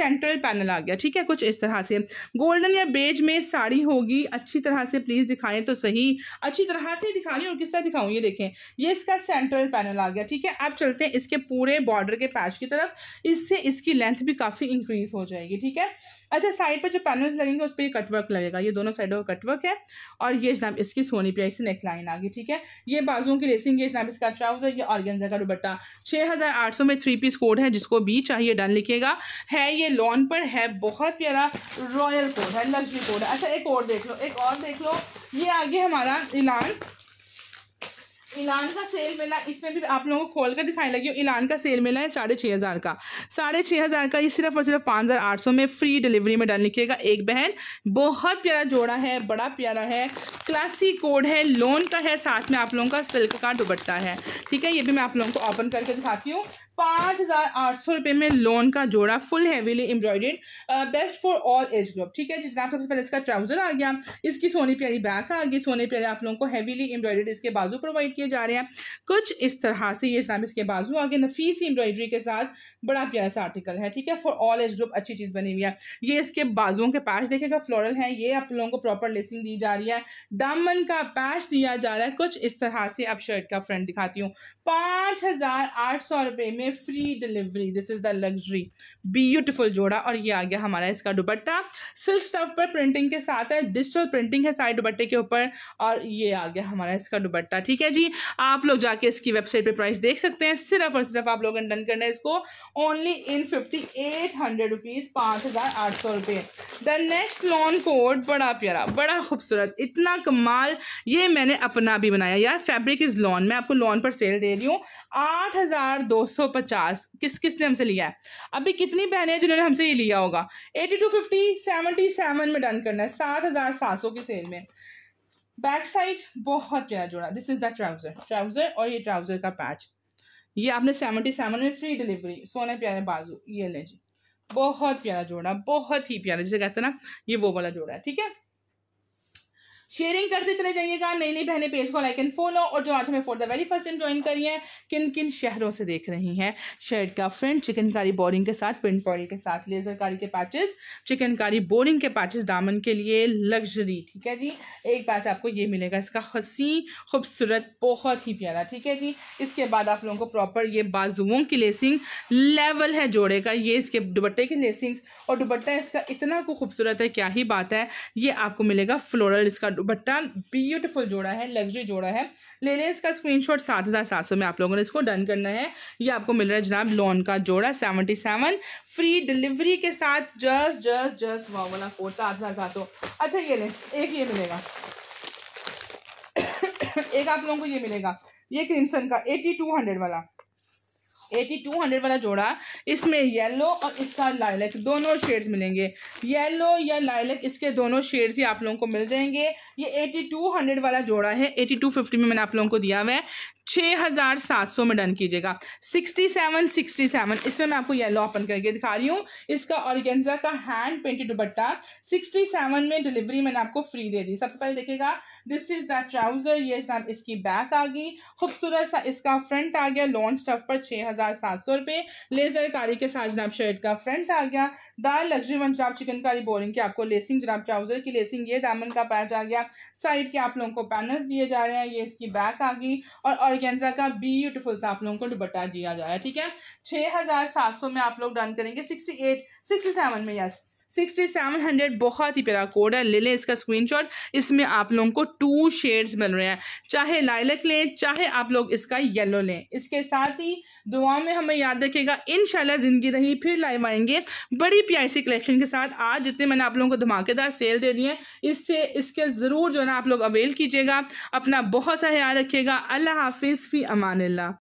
सेंट्रल पैनल आ गया ठीक है कुछ इस तरह से गोल्डन या बेज में साड़ी होगी अच्छी तरह से प्लीज़ दिखाएं तो सही अच्छी तरह से दिखा रही और किस तरह दिखाऊँ ये देखें ये इसका सेंट्रल पैनल आ गया ठीक है अब चलते हैं इसके पूरे बॉर्डर के पैच की तरफ इससे इसकी लेंथ भी काफ़ी इंक्रीज इंक्रीज हो जाएगी ठीक है अच्छा साइड पर जो पैनल्स लगेंगे उस पर ये कटवर्क लगेगा ये दोनों साइडों का कटवर्क है और ये जनाब इसकी सोनी पे ऐसी नेक लाइन आ गई ठीक है ये बाजुओं की लेसिंग ये जनाब इसका ट्राउजर ये ऑर्गेंजा का दुबट्टा छः हज़ार आठ सौ में थ्री पीस कोड है जिसको भी चाहिए डन लिखेगा है ये लॉन पर है बहुत प्यारा रॉयल कोड है लग्जरी कोड है अच्छा एक और देख लो एक और देख लो ये आगे हमारा इलान ईलान का सेल मेला इसमें भी आप लोगों को खोल कर दिखाने लगी हूँ ईलान का सेल मेला है साढ़े छः हज़ार का साढ़े छः हज़ार का ये सिर्फ और सिर्फ पाँच हज़ार आठ सौ में फ्री डिलीवरी में डाल लिखिएगा एक बहन बहुत प्यारा जोड़ा है बड़ा प्यारा है क्लासी कोड है लोन का है साथ में आप लोगों का सिल्क का दुबट्टा है ठीक है ये भी मैं आप लोगों को ओपन करके दिखाती हूँ पाँच हज़ार आठ सौ रुपये में लोन का जोड़ा full heavily embroidered best for all age group ठीक है जिसमें आप सबसे पहले इसका ट्राउजर आ गया इसकी सोनी प्यारी बैक आ गई सोने प्यारी आप लोगों को हैवीली एम्ब्रॉयडेड इसके बाजू प्रोवाइड किए जा रहे हैं कुछ इस तरह से ये इसके बाजू आ गए नफीसी एम्ब्रॉयडरी के साथ बड़ा प्यारा सा आर्टिकल है ठीक है फॉर ऑल एज ग्रुप अच्छी चीज़ बनी हुई है ये इसके बाजुओं के पैच देखेगा फ्लोरल है ये आप लोगों को प्रॉपर लेसिंग दी जा रही है दामन का पैच दिया जा रहा है कुछ इस तरह से आप शर्ट का फ्रंट दिखाती हूँ पांच हज़ार आठ सौ रुपए में free delivery this is the luxury beautiful जोड़ा और ये आ गया हमारा इसका दुपट्टा सिल्क स्टफ पर प्रिंटिंग के साथ है डिजिटल प्रिंटिंग है साइड दुपट्टे के ऊपर और ये आ गया हमारा इसका दुपट्टा ठीक है जी आप लोग जाके इसकी वेबसाइट पर प्राइस देख सकते हैं सिर्फ और सिर्फ आप लोग डन करना है इसको only in fifty eight hundred rupees पाँच हज़ार आठ सौ रुपये द नेक्स्ट लॉन कोट बड़ा प्यारा बड़ा खूबसूरत इतना कमाल ये मैंने अपना भी बनाया यार फैब्रिक इज़ लॉन मैं आपको लॉन पर सेल दे रही हूँ आठ हज़ार दो सौ पचास किस किस ने हमसे लिया है अभी कितनी बहनें जिन्होंने हमसे ये लिया होगा eighty two fifty seventy seven में डन करना है सात हज़ार सात सौ की सेल में बैक साइड बहुत प्यारा जोड़ा this is the trouser trouser और ये ट्राउज़र का पैच ये आपने सेवेंटी सेवन में फ्री डिलीवरी सोने प्यारे बाजू ये ले जी बहुत प्यारा जोड़ा बहुत ही प्यारा जिसे कहते हैं ना ये वो वाला जोड़ा है ठीक है शेयरिंग करते चले जाइएगा नई नई बहनें पेज को लाइक एंड फॉलो और जो आज हमें for the very first time join करी है किन किन शहरों से देख रही हैं शर्ट का फ्रंट चिकनकारी बोरिंग के साथ प्रिंट पॉइल के साथ लेजरकारी के पैचेस चिकनकारी बोरिंग के पैचेस दामन के लिए लग्जरी ठीक है जी एक पैच आपको ये मिलेगा इसका हसी खूबसूरत बहुत ही प्यारा ठीक है जी इसके बाद आप लोगों को प्रॉपर ये बाजुओं की लेसिंग लेवल है जोड़े का ये इसके दुबट्टे की लेसिंग और दुबट्टा इसका इतना खूबसूरत है क्या ही बात है ये आपको मिलेगा फ्लोरल इसका दुपट्टा ब्यूटीफुल जोड़ा है लग्जरी जोड़ा है ले लें इसका स्क्रीनशॉट सात हज़ार सात सौ में आप लोगों ने इसको डन करना है ये आपको मिल रहा है जनाब लॉन का जोड़ा सेवनटी सेवन फ्री डिलीवरी के साथ जस्ट जस्ट जस्ट वाह वाला फोर सात हज़ार सात सौ अच्छा ये लें एक ये मिलेगा एक आप लोगों को ये मिलेगा ये क्रिमसन का एटी टू हंड्रेड वाला एटी टू हंड्रेड वाला जोड़ा इसमें येलो और इसका लाइलेक दोनों शेड्स मिलेंगे येलो या लाइलेक इसके दोनों शेड्स ही आप लोगों को मिल जाएंगे ये एटी टू हंड्रेड वाला जोड़ा है एटी टू फिफ्टी में मैंने आप लोगों को दिया हुआ है छः हज़ार सात सौ में डन कीजिएगा सिक्सटी सेवन सिक्सटी सेवन इसमें मैं आपको येलो ओपन करके दिखा रही हूँ इसका ऑर्गेंजा का hand painted dupatta sixty seven में डिलीवरी मैंने आपको फ्री दे दी सबसे पहले देखिएगा दिस इज़ द ट्राउज़र ये इस इसकी बैक आ गई खूबसूरत सा इसका फ्रंट आ गया लॉन्ग स्टफ पर छः हज़ार सात सौ रुपये लेजर कारी के साथ जनाब शर्ट का फ्रंट आ गया द लग्जरी वन जनाब चिकनकारी बोरिंग की आपको लेसिंग जनाब ट्राउज़र की लेसिंग ये दामन का पैच आ गया साइड के आप लोगों को पैनल्स दिए जा रहे हैं ये इसकी बैक आ गई और ऑर्गेंजा का ब्यूटीफुल सा आप लोगों को दुबट्टा दिया जा रहा है ठीक है छः हज़ार सात सौ में आप लोग डन करेंगे सिक्सटी एट सिक्सटी सेवन में यस सिक्सटी सेवन हंड्रेड बहुत ही प्यारा कोड है ले लें इसका स्क्रीनशॉट इसमें आप लोगों को टू शेड्स मिल रहे हैं चाहे लाइलक लें चाहे आप लोग इसका येलो लें इसके साथ ही दुआ में हमें याद रखेगा इन ज़िंदगी रही फिर लाइव आएंगे बड़ी प्यारी सी कलेक्शन के साथ आज जितने मैंने आप लोगों को धमाकेदार सेल दे दिए इससे इसके ज़रूर जो है ना आप लोग अवेल कीजिएगा अपना बहुत सा ख्याल रखिएगा अल्लाह हाफिज़ फ़ी अमान